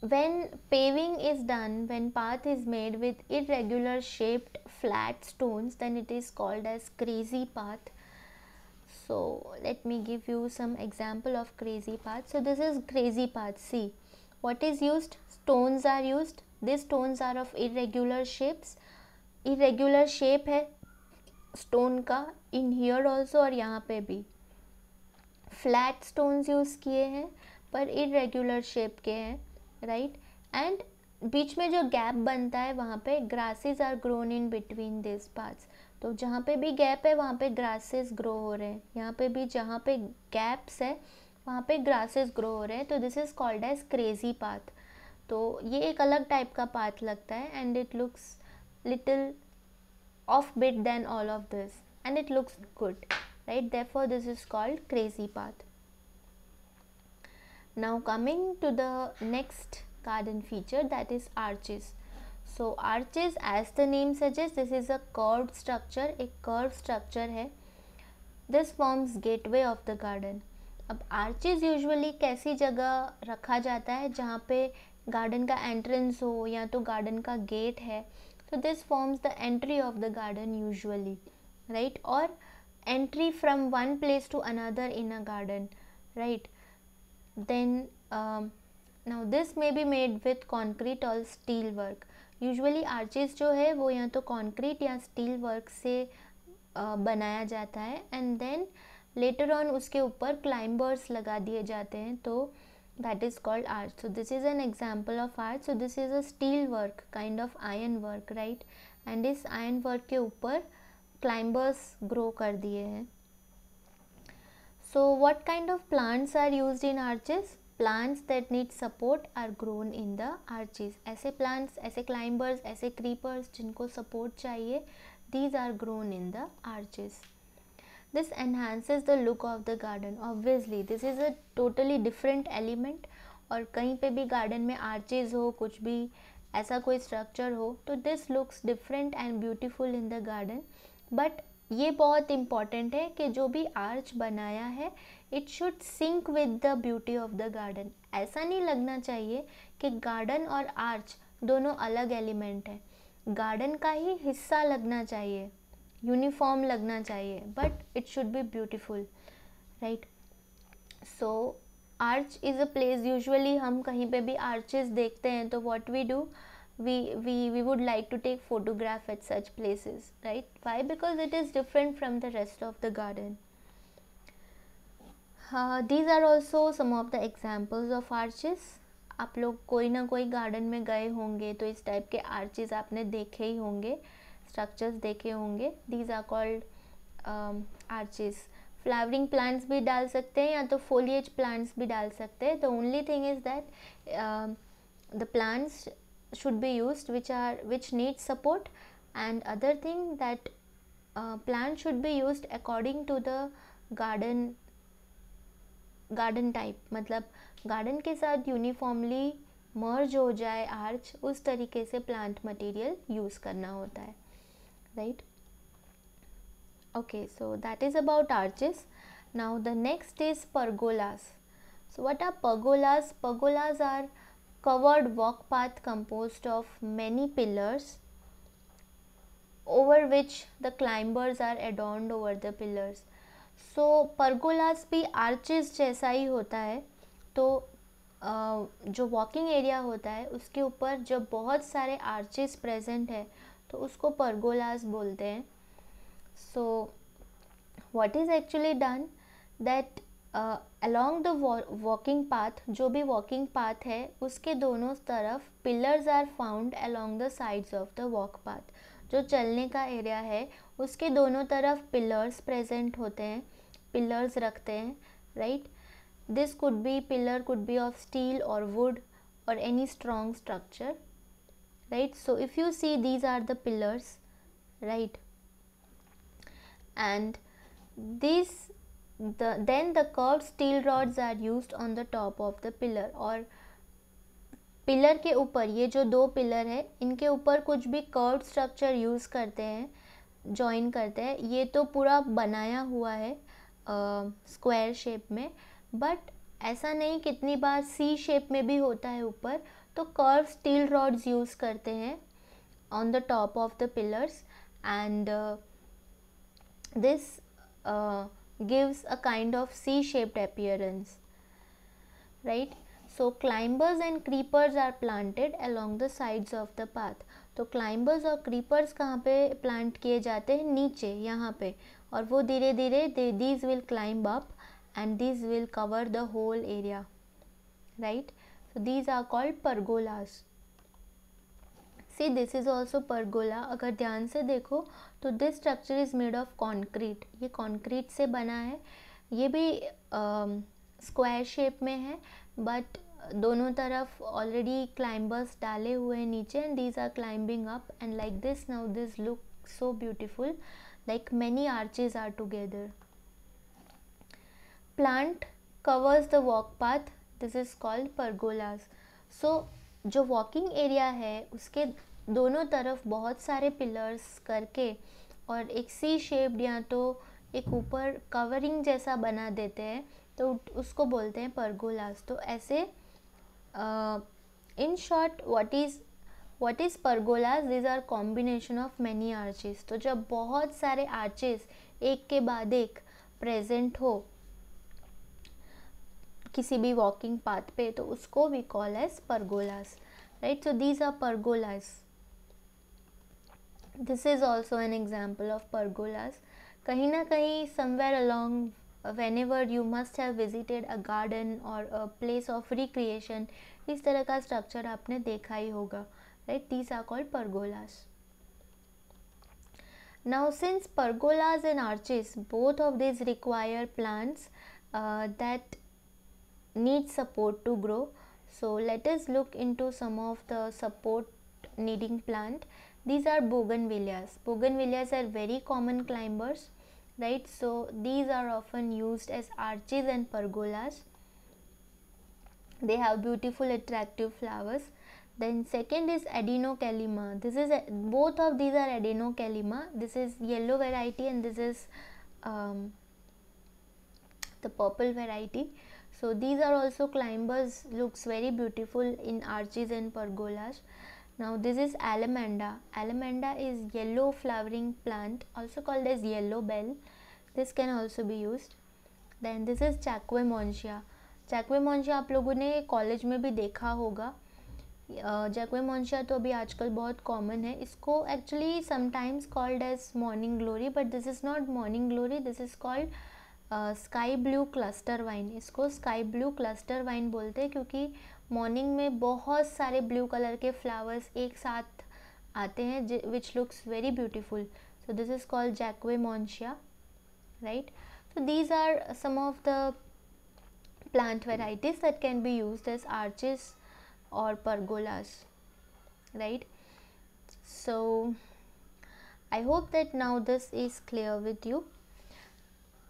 when paving is done when path is made with irregular shaped flat stones then it is called as crazy path so let me give you some example of crazy path so this is crazy path see what is used stones are used these stones are of irregular shapes irregular shape hai stone ka in here also aur yahan pe bhi flat stones use kiye hain पर irregular shape के हैं right and बीच में जो gap बनता है वहाँ पे grasses are grown in between this paths तो जहाँ पे भी गैप है वहाँ पे ग्रासेस ग्रो हो रहे हैं यहाँ पे भी जहाँ पे गैप्स है वहाँ पे ग्रासेस ग्रो हो रहे हैं तो this is called as crazy path तो ये एक अलग टाइप का पाथ लगता है and it looks little of bit then all of this and it looks good right therefore this is called crazy path now coming to the next garden feature that is arches so arches as the name suggests this is a curved structure a curved structure hai this forms gateway of the garden अब arches usually कैसी जगह रखा जाता है जहाँ पे garden का entrance हो या तो गार्डन का गेट है तो this forms the entry of the garden usually right और entry from one place to another in a garden right then um, now this may be made with concrete or steel work usually arches जो है वो या तो concrete या steel work से uh, बनाया जाता है and then later on उसके ऊपर climbers लगा दिए जाते हैं तो that is called arch so this is an example of arch so this is a steel work kind of iron work right and इस iron work के ऊपर climbers grow कर दिए हैं So what kind of plants are used in arches? Plants that need support are grown in the arches. aise plants, aise climbers, aise creepers jinko support chahiye these are grown in the arches. This enhances the look of the garden. Obviously, this is a totally different element. और कहीं पे भी garden में arches हो कुछ भी ऐसा कोई स्ट्रक्चर हो तो this looks different and beautiful in the garden but ये बहुत इम्पॉर्टेंट है कि जो भी आर्च बनाया है it should sync with the beauty of the garden ऐसा नहीं लगना चाहिए कि गार्डन और आर्च दोनों अलग एलिमेंट हैं गार्डन का ही हिस्सा लगना चाहिए यूनिफॉर्म लगना चाहिए but it should be beautiful right so arch is a place usually हम कहीं पे भी आर्चेस देखते हैं तो what we do we, we, we would like to take photograph at such places, right? Why? Because it is different from the rest of the garden. Uh, these are also some of the examples of arches. आप लोग कोई ना कोई garden में गए होंगे तो इस टाइप के आर्चेज आपने देखे ही होंगे स्ट्रक्चर्स देखे होंगे these are called arches flowering plants भी डाल सकते हैं या तो फोलिएज प्लांट्स भी डाल सकते हैं the only thing is that the plants should be used which are which need support and other thing that uh, plant should be used according to the garden garden type matlab garden ke sath uniformly merge ho jaye arch us tarike se plant material use karna hota hai right okay so that is about arches now the next is pergolas so what are pergolas pergolas are covered walk path composed of many pillars over which the climbers are adorned over the pillars. so, pergolas bhi arches jaisa hi hota hai to जो walking area होता है उसके ऊपर जब बहुत सारे arches present है तो उसको परगोलास बोलते हैं so what is actually done that along the walking path जो भी वॉकिंग पाथ है उसके दोनों तरफ pillars are found along the sides of the walk path जो चलने का एरिया है उसके दोनों तरफ पिलर्स प्रेजेंट होते हैं पिलर्स रखते हैं right this could be pillar could be of steel और वुड और any strong structure right so if you see these are the right and this the then the curved steel rods are used on the top of the pillar और pillar के ऊपर ये जो दो pillar है इनके ऊपर कुछ भी कर्व स्ट्रक्चर यूज़ करते हैं जॉइन करते हैं ये तो पूरा बनाया हुआ है स्क्वायर शेप में बट ऐसा नहीं कितनी बार सी शेप में भी होता है ऊपर तो कर्व स्टील रॉड्स यूज़ करते हैं on the top of the pillars and this gives a kind of C-shaped appearance, right? So climbers and creepers are planted along the sides of the path. तो climbers और creepers कहाँ पे plant किए जाते हैं नीचे यहाँ पे और वो धीरे धीरे these will climb up and these will cover the whole area right so these are called pergolas see this is also pergola अगर ध्यान से देखो तो this structure is made of concrete ये कॉन्क्रीट से बना है ये भी स्क्वायर uh, शेप में है बट दोनों तरफ ऑलरेडी क्लाइंबर्स डाले हुए हैं नीचे and these are climbing up and like this now this look so beautiful like many arches are together plant covers the walk path this is called pergolas so जो walking area है उसके दोनों तरफ बहुत सारे पिलर्स करके और एक सी शेप्ड या तो एक ऊपर कवरिंग जैसा बना देते हैं तो उसको बोलते हैं परगोलास तो ऐसे in short what is what is pergolas these are combination of many arches तो जब बहुत सारे आर्चेस एक के बाद एक प्रेजेंट हो किसी भी वॉकिंग पाथ पे तो उसको we call as pergolas right so these are pergolas this is also an example of pergolas kahin na kahin somewhere along uh, whenever you must have visited a garden or a place of recreation इस तरह का structure आपने देखा ही होगा right? These are called pergolas. now since pergolas and arches both of these require plants uh, that need support to grow so let us look into some of the support needing plant these are bougainvilleas bougainvilleas are very common climbers right so these are often used as arches and pergolas they have beautiful attractive flowers then second is adenocalema this is a, both of these are adenocalema this is yellow variety and this is um, the purple variety so these are also climbers looks very beautiful in arches and pergolas now this is alamanda alamanda is yellow flowering plant also called as yellow bell this can also be used then this is chaquemontia चाकवेमोनशा आप लोगों ने college में भी देखा होगा जैकवेमोनशा तो अभी आजकल बहुत कॉमन है इसको actually sometimes called as morning glory but this is not morning glory this is called sky blue cluster vine इसको स्काई ब्लू क्लस्टर वाइन बोलते हैं क्योंकि मॉर्निंग में बहुत सारे ब्लू कलर के फ्लावर्स एक साथ आते हैं which looks very beautiful so this is called Jacquemontia right so these are some of the plant varieties that can be use as arches और pergolas right so I hope that now this is clear with you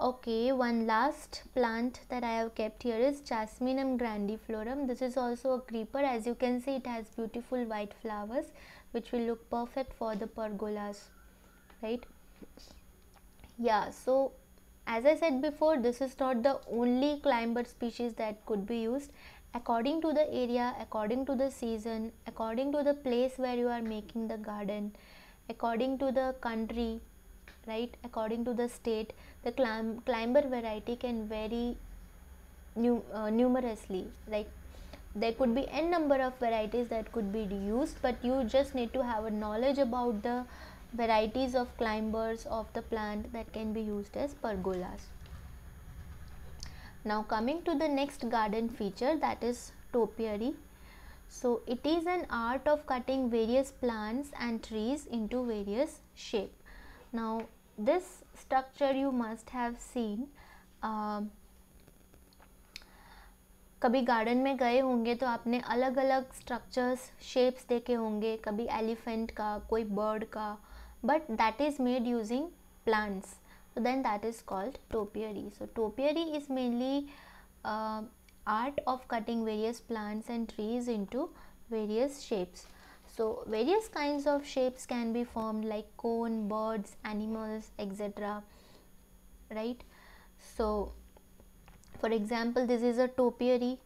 Okay, one last plant that I have kept here is Jasminum grandiflorum. This is also a creeper. As you can see, it has beautiful white flowers which will look perfect for the pergolas, right? Yeah, so as I said before, this is not the only climber species that could be used. According to the area, according to the season, according to the place where you are making the garden, according to the country, right, according to the state, the climber variety can vary uh, numerously like there could be n number of varieties that could be used but you just need to have a knowledge about the varieties of climbers of the plant that can be used as pergolas. Now coming to the next garden feature that is topiary. So it is an art of cutting various plants and trees into various shape. Now this structure you must have seen uh, कभी garden में गए होंगे तो आपने अलग अलग structures shapes देखे होंगे कभी एलिफेंट का कोई बर्ड का but that is made using plants so then that is called topiary so topiary is mainly uh, art of cutting various plants and trees into various shapes So various kinds of shapes can be formed like cone, birds, animals, etc. Right? So for example, this is a topiary,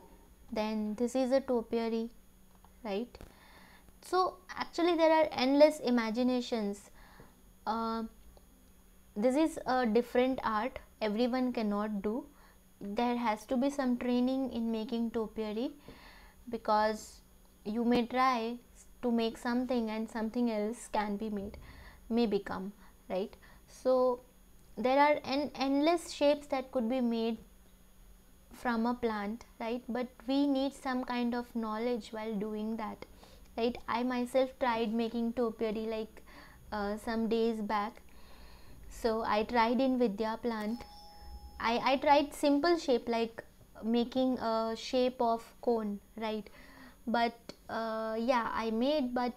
then this is a topiary, right? So actually there are endless imaginations. Uh, this is a different art everyone cannot do. There has to be some training in making topiary because you may try to make something and something else can be made may become right so there are an endless shapes that could be made from a plant right but we need some kind of knowledge while doing that right i myself tried making topiary like uh, some days back so i tried in vidya plant i i tried simple shape like making a shape of cone right but uh, yeah I made but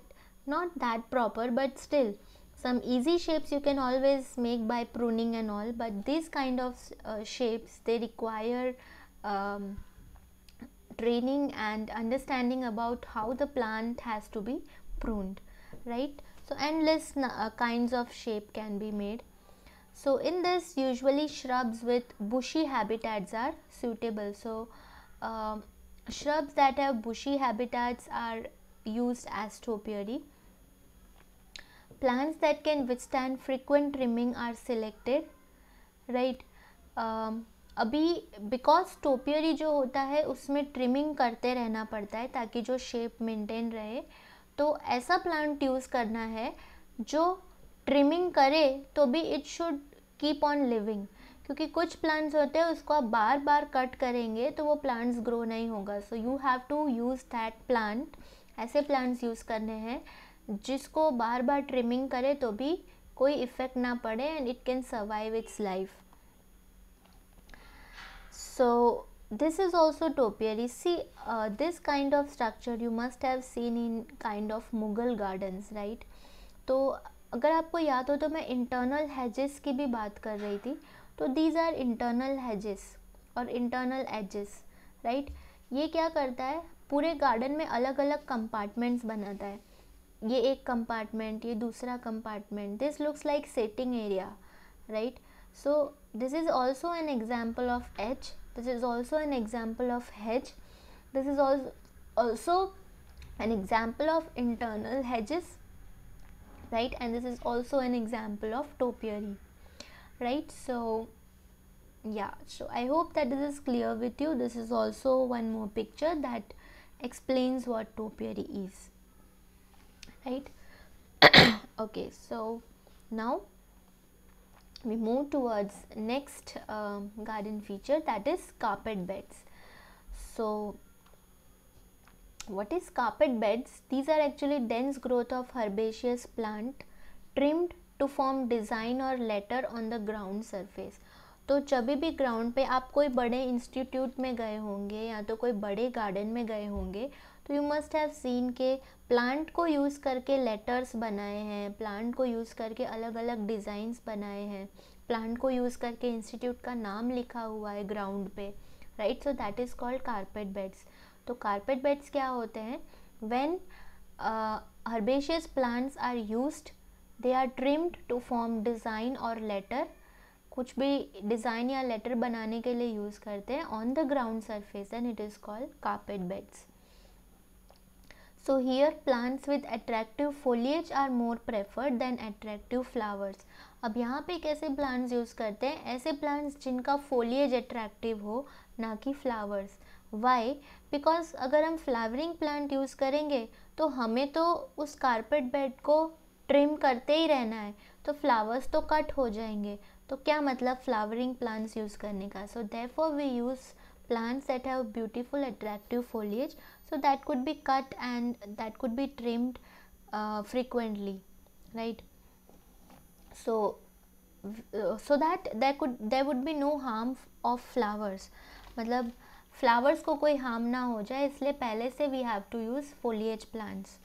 not that proper but still some easy shapes you can always make by pruning and all but these kind of uh, shapes they require um, training and understanding about how the plant has to be pruned right so endless uh, kinds of shape can be made so in this usually shrubs with bushy habitats are suitable so uh, Shrubs that have bushy habitats are used as topiary. Plants that can withstand frequent trimming are selected. Right. Um, अभी because topiary जो होता है उसमें trimming करते रहना पड़ता है ताकि जो शेप मेंटेन रहे तो ऐसा प्लांट यूज़ करना है जो ट्रिमिंग करे तो भी it should keep on living क्योंकि कुछ प्लांट्स होते हैं उसको आप बार बार कट करेंगे तो वो प्लांट्स ग्रो नहीं होगा so you have to use that plant ऐसे प्लांट्स यूज़ करने हैं जिसको बार बार ट्रिमिंग करें तो भी कोई इफ़ेक्ट ना पड़े and it can survive its life so this is also topiary see see this kind of structure you must have seen in kind of Mughal gardens right तो अगर आपको याद हो तो मैं इंटरनल हैजेस की भी बात कर रही थी तो दीज आर इंटरनल हैजेस और इंटरनल एजेस राइट ये क्या करता है पूरे गार्डन में अलग अलग कंपार्टमेंट्स बनाता है ये एक कंपार्टमेंट ये दूसरा compartment this looks like seating area right so this is also an example of H this is also an example of hedge this is also an example of internal hedges right and this is also an example of topiary right so yeah so i hope that this is clear with you this is also one more picture that explains what topiary is right <coughs> okay so now we move towards next um, garden feature that is carpet beds so what is carpet beds these are actually dense growth of herbaceous plant trimmed to form design और letter on the ground surface तो जब भी ground पे आप कोई बड़े institute में गए होंगे या तो कोई बड़े गार्डन में गए होंगे तो यू मस्ट हैव सीन के प्लांट को यूज़ करके लेटर्स बनाए हैं प्लांट को यूज़ करके अलग अलग डिज़ाइंस बनाए हैं प्लांट को यूज़ करके इंस्टीट्यूट का नाम लिखा हुआ है ग्राउंड पे right so that is called carpet beds तो कारपेट बेड्स क्या होते हैं when herbaceous plants are used they are trimmed to form design और लेटर कुछ भी डिज़ाइन या लेटर बनाने के लिए यूज़ करते हैं on the ground surface and it is called carpet beds so here plants with attractive foliage are more preferred than attractive flowers अब यहाँ पे कैसे प्लांट्स यूज़ करते हैं ऐसे प्लांट्स जिनका फोलियज एट्रैक्टिव हो ना कि फ्लावर्स वाई बिकॉज अगर हम फ्लावरिंग प्लांट यूज़ करेंगे तो हमें तो उस कारपेट बेड को ट्रिम करते ही रहना है तो फ्लावर्स तो कट हो जाएंगे तो क्या मतलब फ्लावरिंग प्लांट्स यूज़ करने का so therefore we use plants that have beautiful attractive foliage so that could be cut and that could be trimmed frequently right so so that they could there would be no harm of flowers मतलब flowers को कोई harm ना हो जाए इसलिए पहले से we have to use foliage plants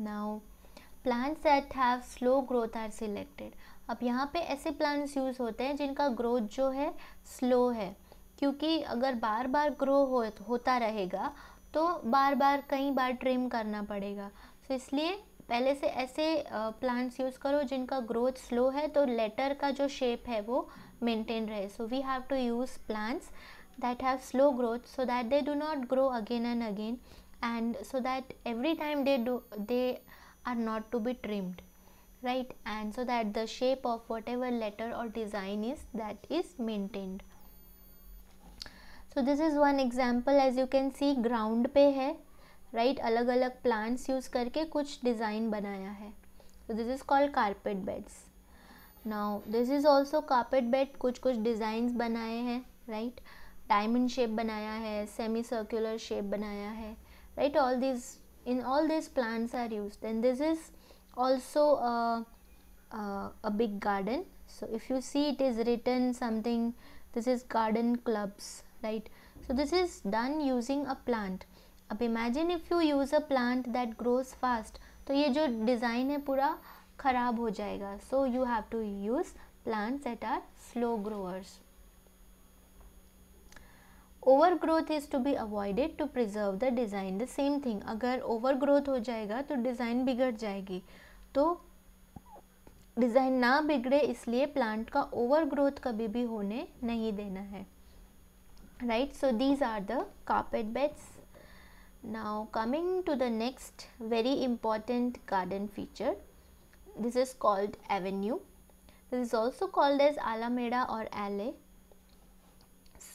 now plants that have slow growth are selected अब यहाँ पे ऐसे प्लांट्स यूज़ होते हैं जिनका ग्रोथ जो है स्लो है क्योंकि अगर बार बार ग्रो हो होता रहेगा तो बार बार कई बार ट्रिम करना पड़ेगा तो so, इसलिए पहले से ऐसे प्लांट्स यूज़ करो जिनका ग्रोथ स्लो है तो लेटर का जो शेप है वो मेंटेन रहे so we have to use plants that have slow growth so that they do not grow again and again and so that every time they do they are not to be trimmed right and so that the shape of whatever letter or design is that is maintained so this is one example as you can see ground पे है right right? अलग अलग plants use करके कुछ design बनाया है so this is called carpet beds now this is also carpet bed कुछ कुछ डिज़ाइंस बनाए हैं राइट डायमंड शेप बनाया है सेमी सर्कुलर शेप बनाया है right all this in all these plants are used then this is also a, a, a big garden so if you see it is written something this is garden clubs right so this is done using a plant अब imagine if you use a plant that grows fast तो ये जो design है पूरा ख़राब हो जाएगा so you have to use plants at are slow growers over growth is to be avoided to preserve the design the same thing अगर over growth हो जाएगा तो डिज़ाइन बिगड़ जाएगी तो डिज़ाइन ना बिगड़े इसलिए प्लांट का ओवर ग्रोथ कभी भी होने नहीं देना है right so these are the carpet beds now coming to the next very important garden feature this is called avenue this is also called as आला मेड़ा और एले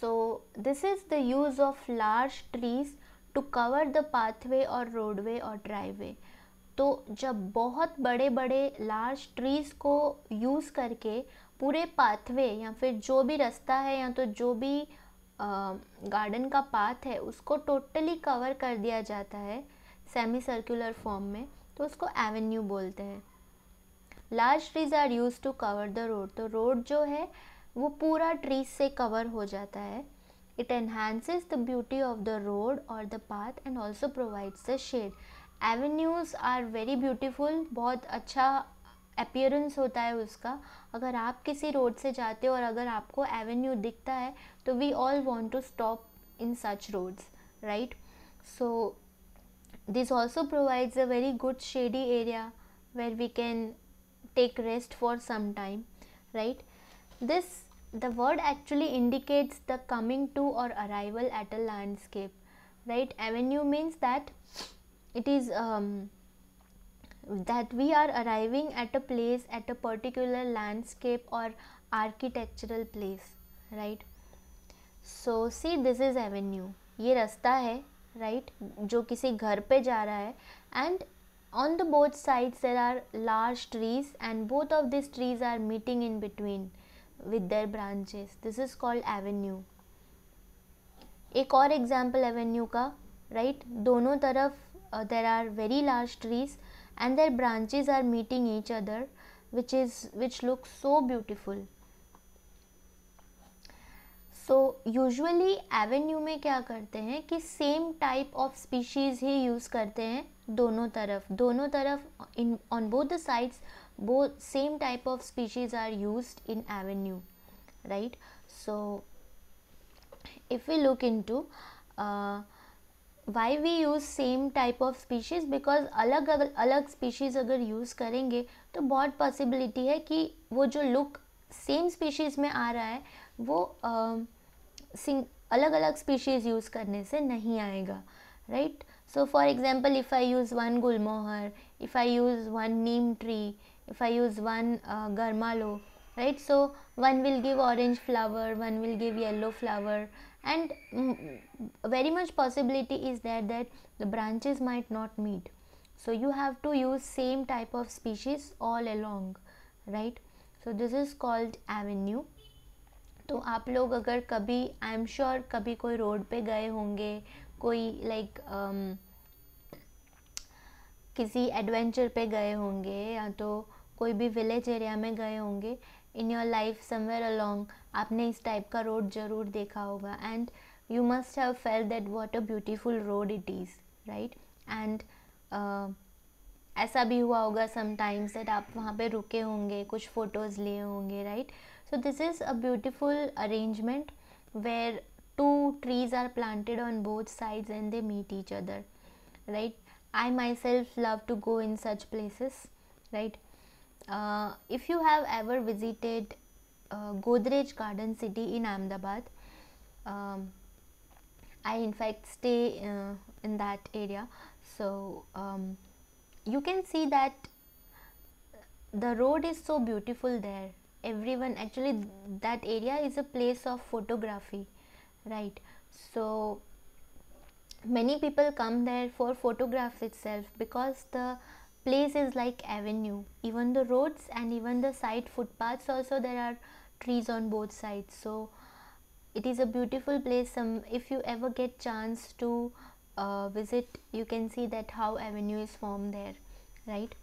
So this is the use of large trees to cover the pathway or roadway or driveway. तो जब बहुत बड़े बड़े large trees को यूज़ करके पूरे पाथवे या फिर जो भी रास्ता है या तो जो भी गार्डन का पाथ है उसको टोटली कवर कर दिया जाता है सेमी सर्कुलर फॉर्म में तो उसको एवेन्यू बोलते हैं large trees are use to cover the road तो रोड जो है वो पूरा ट्रीज से कवर हो जाता है it enhances the beauty of the road और the path and also provides the shade avenues are very beautiful बहुत अच्छा अपियरेंस होता है उसका अगर आप किसी रोड से जाते हो और अगर आपको एवेन्यू दिखता है तो we all want to stop in such roads right so this also provides a very good shady area where we can take rest for some time right this the word actually indicates the coming to or arrival at a landscape right avenue means that it is um, that we are arriving at a place at a particular landscape or architectural place right so see this is avenue ये रास्ता है right जो किसी घर पे जा रहा है and on the both sides there are large trees and both of these trees are meeting in between with their branches this is called avenue एक और एग्जाम्पल एवेन्यू का राइट right? दोनों तरफ there are very large trees and their branches are meeting each other which is which look so beautiful so usually avenue में क्या करते हैं कि सेम टाइप ऑफ स्पीशीज ही यूज़ करते हैं दोनों तरफ दोनों तरफ in on both the sides both same type of species are used in avenue right so if we look into uh, why we use same type of species because alag alag, अलग species agar use karenge to bahut possibility hai ki wo jo look same species में आ रहा है वो uh, अलग अलग species use करने से नहीं आएगा right so for example if I use one gulmohar if I use one neem tree if I use one uh, garmalo right so one will give orange flower one will give yellow flower and mm, very much possibility is there that the branches might not meet so you have to use same type of species all along right so this is called avenue तो आप लोग अगर कभी I am sure कभी कोई road पे गए होंगे कोई लाइक like, um, किसी एडवेंचर पे गए होंगे या तो कोई भी विलेज एरिया में गए होंगे in your life somewhere along आपने इस टाइप का रोड ज़रूर देखा होगा and you must have fell that what a beautiful road it is right एंड ऐसा भी हुआ होगा समटाइम्स दैट आप वहाँ पे रुके होंगे कुछ फ़ोटोज़ लिए होंगे right so this is a beautiful arrangement where two trees are planted on both sides and they meet each other right I myself love to go in such places right Uh, if you have ever visited uh, Godrej Garden City in Ahmedabad, um, I in fact stay uh, in that area. So um, you can see that the road is so beautiful there. Everyone actually that area is a place of photography, right? So many people come there for photographs itself because the places like avenue even the roads and even the side footpaths also there are trees on both sides so it is a beautiful place some um, if you ever get chance to uh, visit you can see that how avenue is formed there right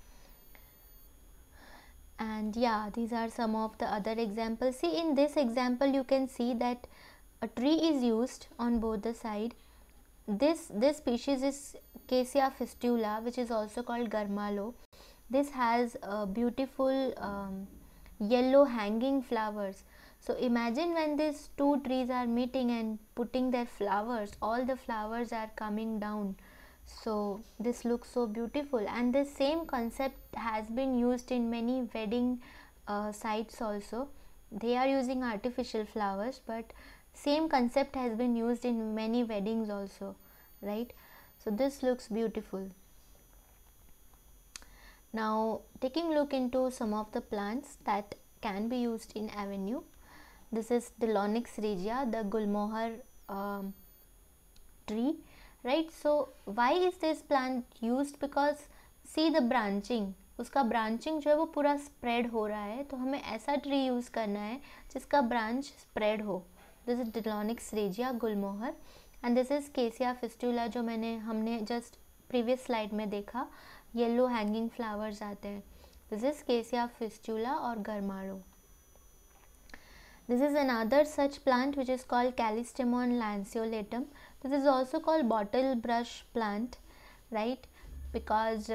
and yeah these are some of the other examples see in this example you can see that a tree is used on both the side this this species is Kasia fistula which is also called garmalo this has beautiful um, yellow hanging flowers so imagine when these two trees are meeting and putting their flowers all the flowers are coming down so this looks so beautiful and the same concept has been used in many wedding uh, sites also they are using artificial flowers but same concept has been used in many weddings also right so this looks beautiful now taking look into some of the plants that can be used in avenue this is the Delonix regia the gulmohar um, tree right so why is this plant used because see the branching उसका branching जो है वो पूरा spread हो रहा है तो हमें ऐसा ट्री यूज़ करना है जिसका ब्रांच स्प्रेड हो this is Delonix regia gulmohar and this is Cassia fistula जो मैंने हमने जस्ट प्रीवियस स्लाइड में देखा येलो हैंगिंग फ्लावर्स आते हैं दिस इज केसिया फिस्टूला और गरमाड़ो this is another such plant which is called Callistemon lanceolatum this is also called bottle brush plant right because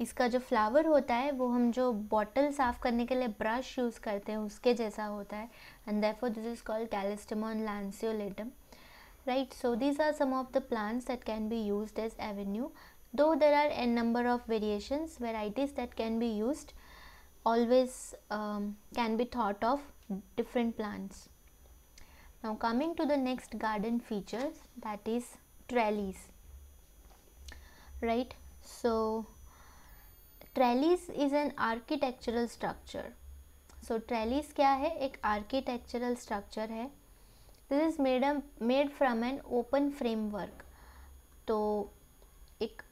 इसका जो फ्लावर होता है वो हम जो बॉटल साफ़ करने के लिए ब्रश यूज़ करते हैं उसके जैसा होता है and therefore this is called Callistemon lanceolatum right so these are some of the plants that can be use as avenue though there are an number of variations varieties that can be use always can be thought of different plants now coming to the next garden features that is trellis right so trellis is an architectural structure so trellis क्या है एक architectural structure है this is made made from an open framework तो एक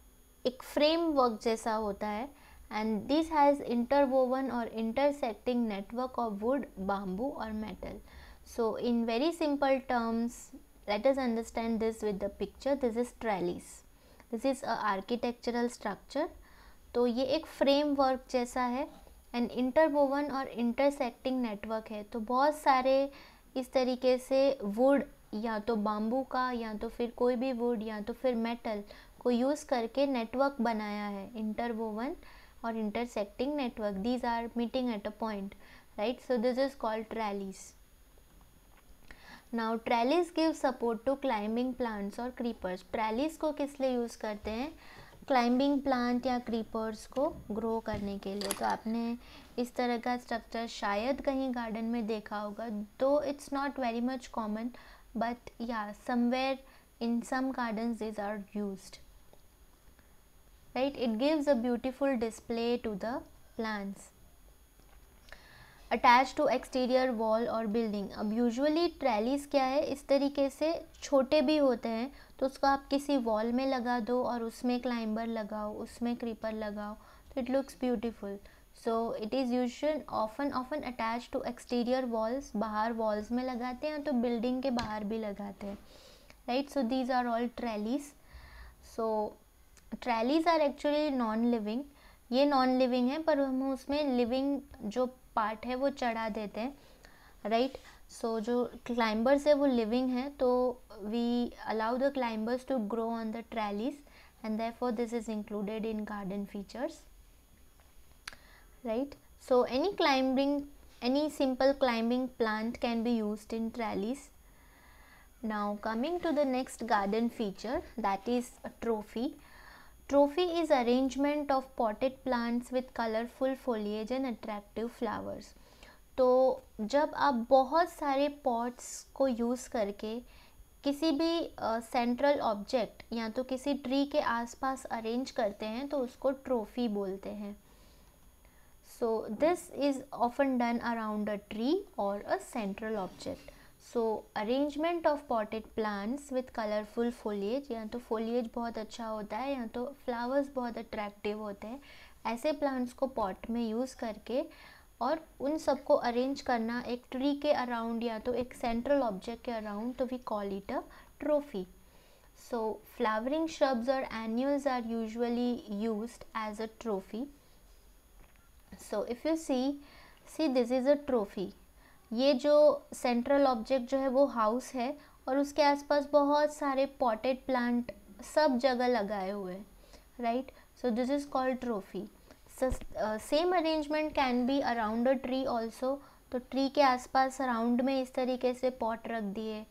एक framework जैसा होता है एंड दिस हैज़ इंटरवोवन और intersecting network of wood bamboo और metal so in very simple terms let's understand this with the picture this is trellis this is a architectural structure तो ये एक framework जैसा है and interwoven और intersecting network है तो बहुत सारे इस तरीके से वुड या तो बाम्बू का या तो फिर कोई भी वुड या तो फिर मेटल को यूज़ करके नेटवर्क बनाया है इंटरवोवन और intersecting network these are meeting at a point right so this is called trellis now trellis give support to climbing plants और क्रीपर्स ट्रैलीस को किस लिए यूज़ करते हैं क्लाइंबिंग प्लांट या क्रीपर्स को ग्रो करने के लिए तो आपने इस तरह का स्ट्रक्चर शायद कहीं गार्डन में देखा होगा though it's not very much common but या somewhere in some garden these are use right it gives a beautiful display to the plants attach to exterior wall और बिल्डिंग अब यूजअली ट्रैलीस क्या है इस तरीके से छोटे भी होते हैं तो उसको आप किसी वॉल में लगा दो और उसमें क्लाइंबर लगाओ उसमें क्रीपर लगाओ तो it looks beautiful so it is usual often often attach to exterior walls बाहर वॉल्स में लगाते हैं तो बिल्डिंग के बाहर भी लगाते हैं right so these are all trellis so trellis are actually non living ये नॉन लिविंग है पर हम उसमें लिविंग जो पार्ट है वो चढ़ा देते हैं राइट right? so, जो क्लाइंबर्स है वो So, we allow the climbers to grow on the trellis, and therefore, this is included in garden features. right so any climbing any simple climbing plant can be used in trellis now coming to the next garden feature that is trophy trophy is arrangement of potted plants with colorful foliage and attractive flowers तो जब आप बहुत सारे pots को use करके किसी भी central object या तो किसी ट्री के आसपास अरेंज करते हैं तो उसको ट्रॉफी बोलते हैं so this is often done around a tree और a central object so arrangement of potted plants with colourful foliage या तो फोलिएज बहुत अच्छा होता है या तो फ्लावर्स बहुत अट्रैक्टिव होते हैं ऐसे प्लांट्स को पॉट में यूज़ करके uh, और उन सबको अरेंज करना एक ट्री के अराउंड या तो एक सेंट्रल ऑब्जेक्ट के अराउंड तो we call it a trophy so flowering shrubs और annuals are usually use as a trophy so if you see see this is a trophy ये जो सेंट्रल ऑब्जेक्ट जो है वो हाउस है और उसके आसपास बहुत सारे पॉटेड प्लांट सब जगह लगाए हुए हैं right so this is called trophy same arrangement can be around a tree also तो ट्री के आसपास राउंड में इस तरीके से पॉट रख दिए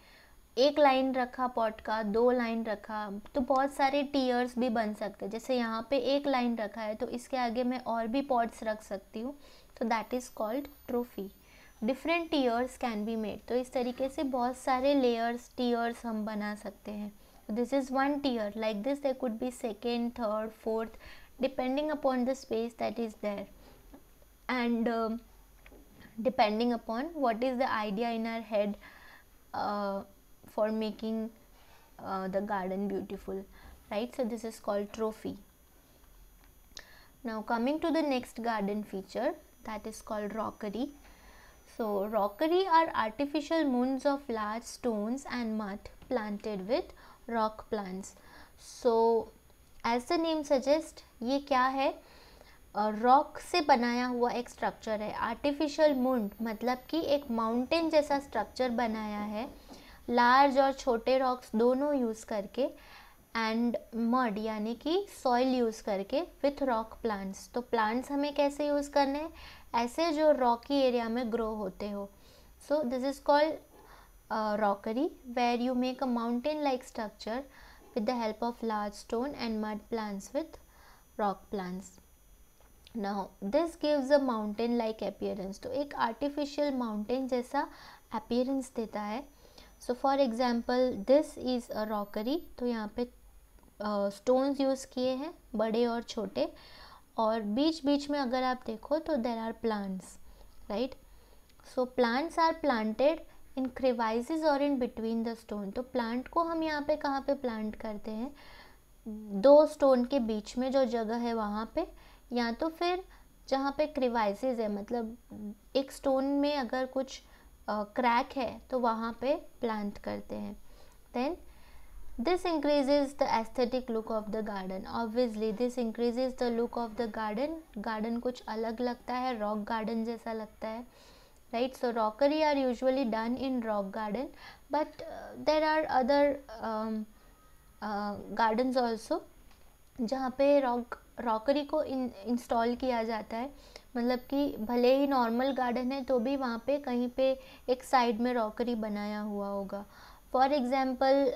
एक लाइन रखा पॉट का दो लाइन रखा तो बहुत सारे टीयर्स भी बन सकते हैं जैसे यहाँ पे एक लाइन रखा है तो इसके आगे मैं और भी पॉट्स रख सकती हूँ तो that is called trophy different tiers can be made तो इस तरीके से बहुत सारे लेयर्स टीयर्स हम बना सकते हैं this is one tier like this they could be second third fourth depending upon the space that is there and um, depending upon what is the idea in our head uh, for making uh, the garden beautiful right so this is called trophy now coming to the next garden feature that is called rockery so rockery are artificial mounds of large stones and mud planted with rock plants so as the name suggests ये क्या है rock से बनाया हुआ एक structure है artificial मुंड मतलब कि एक माउंटेन जैसा स्ट्रक्चर बनाया है लार्ज और छोटे रॉक्स दोनों यूज़ करके एंड मड यानी कि सॉइल यूज़ करके विथ रॉक प्लांट्स तो प्लांट्स हमें कैसे यूज़ करने हैं ऐसे जो रॉकी एरिया में ग्रो होते हो so this is called rockery where you make a mountain like structure with the help of large stone and mud plants with rock plants Now this gives a mountain like appearance तो एक artificial mountain जैसा appearance देता है so for example this is a rockery तो यहाँ पे stones use किए हैं बड़े और छोटे और बीच बीच में अगर आप देखो तो there are plants right so plants are planted in crevice और इन बिटवीन द स्टोन तो प्लांट को हम यहाँ पे कहाँ पे प्लांट करते हैं दो स्टोन के बीच में जो जगह है वहाँ पे या तो फिर जहाँ पे क्रिवाइसिस है मतलब एक स्टोन में अगर कुछ क्रैक uh, है तो वहाँ पे प्लांट करते हैं then this increases the aesthetic look of the garden obviously this increases the look of the garden garden कुछ अलग लगता है रॉक गार्डन जैसा लगता है right so rockery are usually done in rock garden but there are other gardens also जहाँ पे rock rockery को इन इंस्टॉल किया जाता है मतलब कि भले ही नॉर्मल गार्डन है तो भी वहाँ पे कहीं पे एक साइड में रॉकरी बनाया हुआ होगा फॉर एग्ज़ाम्पल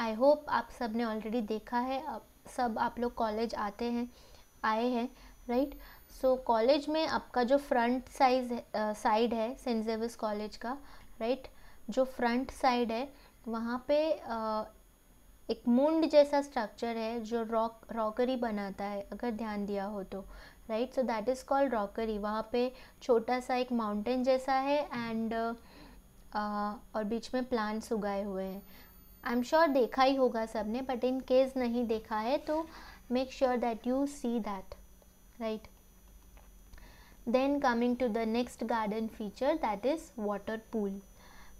आई होप आप सब ने ऑलरेडी देखा है आप सब आप लोग कॉलेज आते हैं आए हैं राइट सो कॉलेज में आपका जो फ्रंट साइज साइड है सेंट जेविस कॉलेज का राइट right? जो फ्रंट साइड है वहाँ पे uh, एक मुंड जैसा स्ट्रक्चर है जो रॉक रॉकरी बनाता है अगर ध्यान दिया हो तो right so that is called rockery वहाँ पे छोटा सा एक माउंटेन जैसा है एंड uh, uh, और बीच में प्लांट्स उगाए हुए हैं आई एम श्योर देखा ही होगा सब ने बट इन केस नहीं देखा है तो make sure that you see that right then coming to the next garden feature that is water pool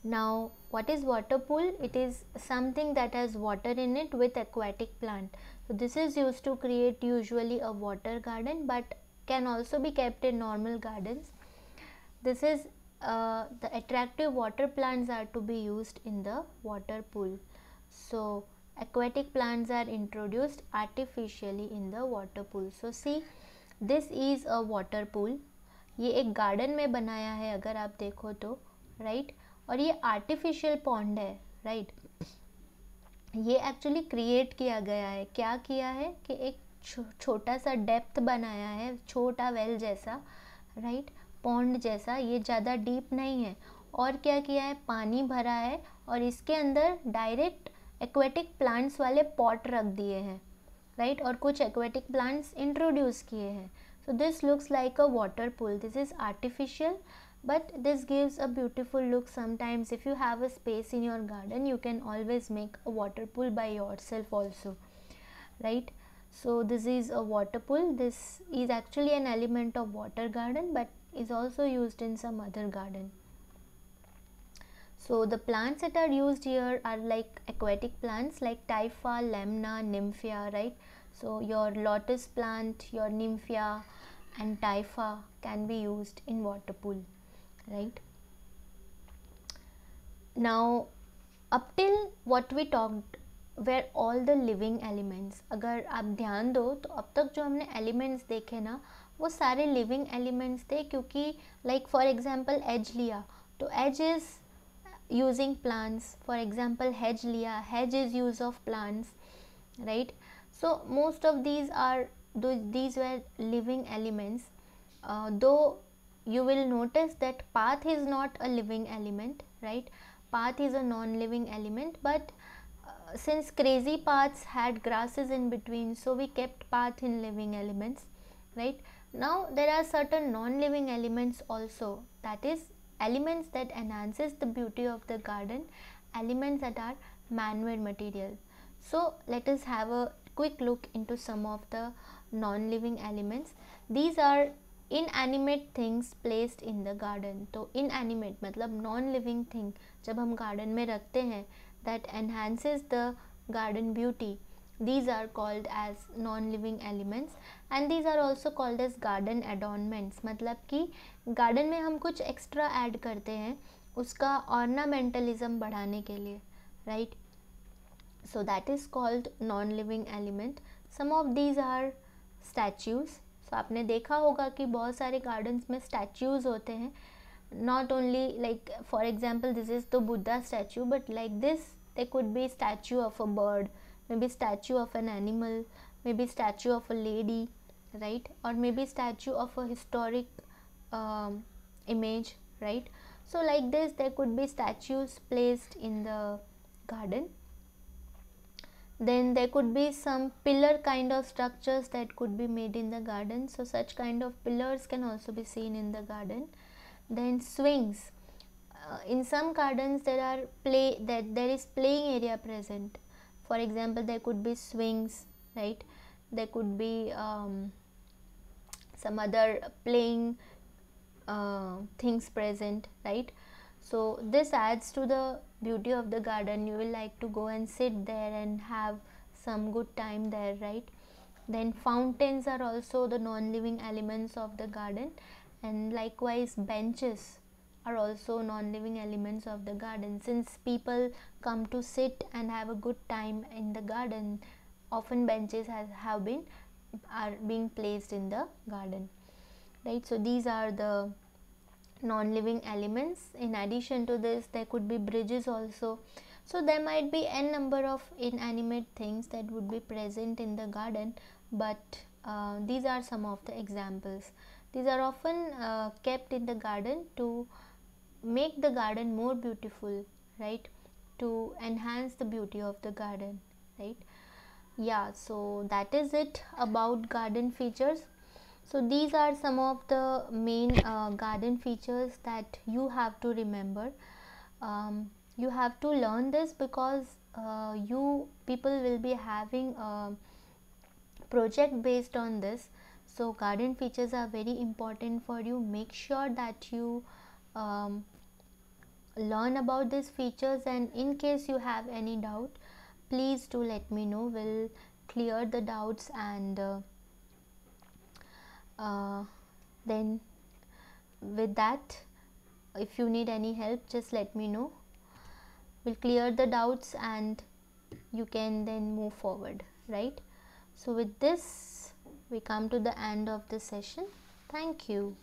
Now what is water pool? It is something that has water in it with aquatic plant. So this is used to create usually a water garden but can also be kept in normal gardens. This is uh, the attractive water plants are to be used in the water pool. So aquatic plants are introduced artificially in the water pool. So see this is a water pool. ये एक garden में बनाया है अगर आप देखो तो right? और ये आर्टिफिशियल पॉन्ड है राइट ये एक्चुअली क्रिएट किया गया है क्या किया है कि एक छो, छोटा सा डेप्थ बनाया है छोटा वेल जैसा राइट पॉन्ड जैसा ये ज़्यादा डीप नहीं है और क्या किया है पानी भरा है और इसके अंदर डायरेक्ट एक्वेटिक प्लांट्स वाले पॉट रख दिए हैं राइट और कुछ एक्वेटिक प्लांट्स इंट्रोड्यूस किए हैं so this looks like a water pool this is artificial but this gives a beautiful look sometimes if you have a space in your garden you can always make a water pool by yourself also right so this is a water pool this is actually an element of water garden but is also used in some other garden so the plants that are used here are like aquatic plants like typha Lemna, nymphia right so your lotus plant your nymphia and typha can be used in water pool right now up till what we talked where all the living elements अगर आप ध्यान दो तो अब तक जो हमने elements देखे ना वो सारे लिविंग एलिमेंट्स थे क्योंकि लाइक फॉर एग्जांपल एज लिया तो as is using plants for example hedge liya hedge is use of plants right so most of these are these were living elements uh, though you will notice that path is not a living element right path is a non-living element but uh, since crazy paths had grasses in between so we kept path in living elements right now there are certain non-living elements also that is elements that enhances the beauty of the garden elements that are man-made material so let us have a quick look into some of the non-living elements these are inanimate things placed in the garden तो inanimate मतलब non living thing जब हम garden में रखते हैं that enhances the garden beauty these are called as non living elements and these are also called as garden adornments मतलब कि garden में हम कुछ एक्स्ट्रा ऐड करते हैं उसका ऑर्नामेंटलिज्म बढ़ाने के लिए right so that is called non living element some of these are statues so so, आपने देखा होगा कि बहुत सारे गार्डन्स में स्टैचूज़ होते हैं not only like for example this is the Buddha statue but like this they could be statue of a bird may be statue of an animal may be statue of a lady right और may be statue of a historic image right so like this they could be statues placed in the garden then there could be some pillar kind of structures that could be made in the garden so such kind of pillars can also be seen in the garden then swings uh, in some gardens there are play that there is playing area present for example there could be swings right there could be um, some other playing uh, things present right so this adds to the beauty of the garden you will like to go and sit there and have some good time there right then fountains are also the non-living elements of the garden and likewise benches are also non-living elements of the garden since people come to sit and have a good time in the garden often benches has have been are being placed in the garden right so these are the non-living elements in addition to this there could be bridges also so there might be n number of inanimate things that would be present in the garden but uh, these are some of the examples these are often uh, kept in the garden to make the garden more beautiful right to enhance the beauty of the garden right yeah so that is it about garden features so these are some of the main uh, garden features that you have to remember um, you have to learn this because uh, you people will be having a project based on this so garden features are very important for you make sure that you um, learn about these features and in case you have any doubt please do let me know we'll clear the doubts and uh, uh, then with that if you need any help just let me know we'll clear the doubts and you can then move forward right so with this we come to the end of the session thank you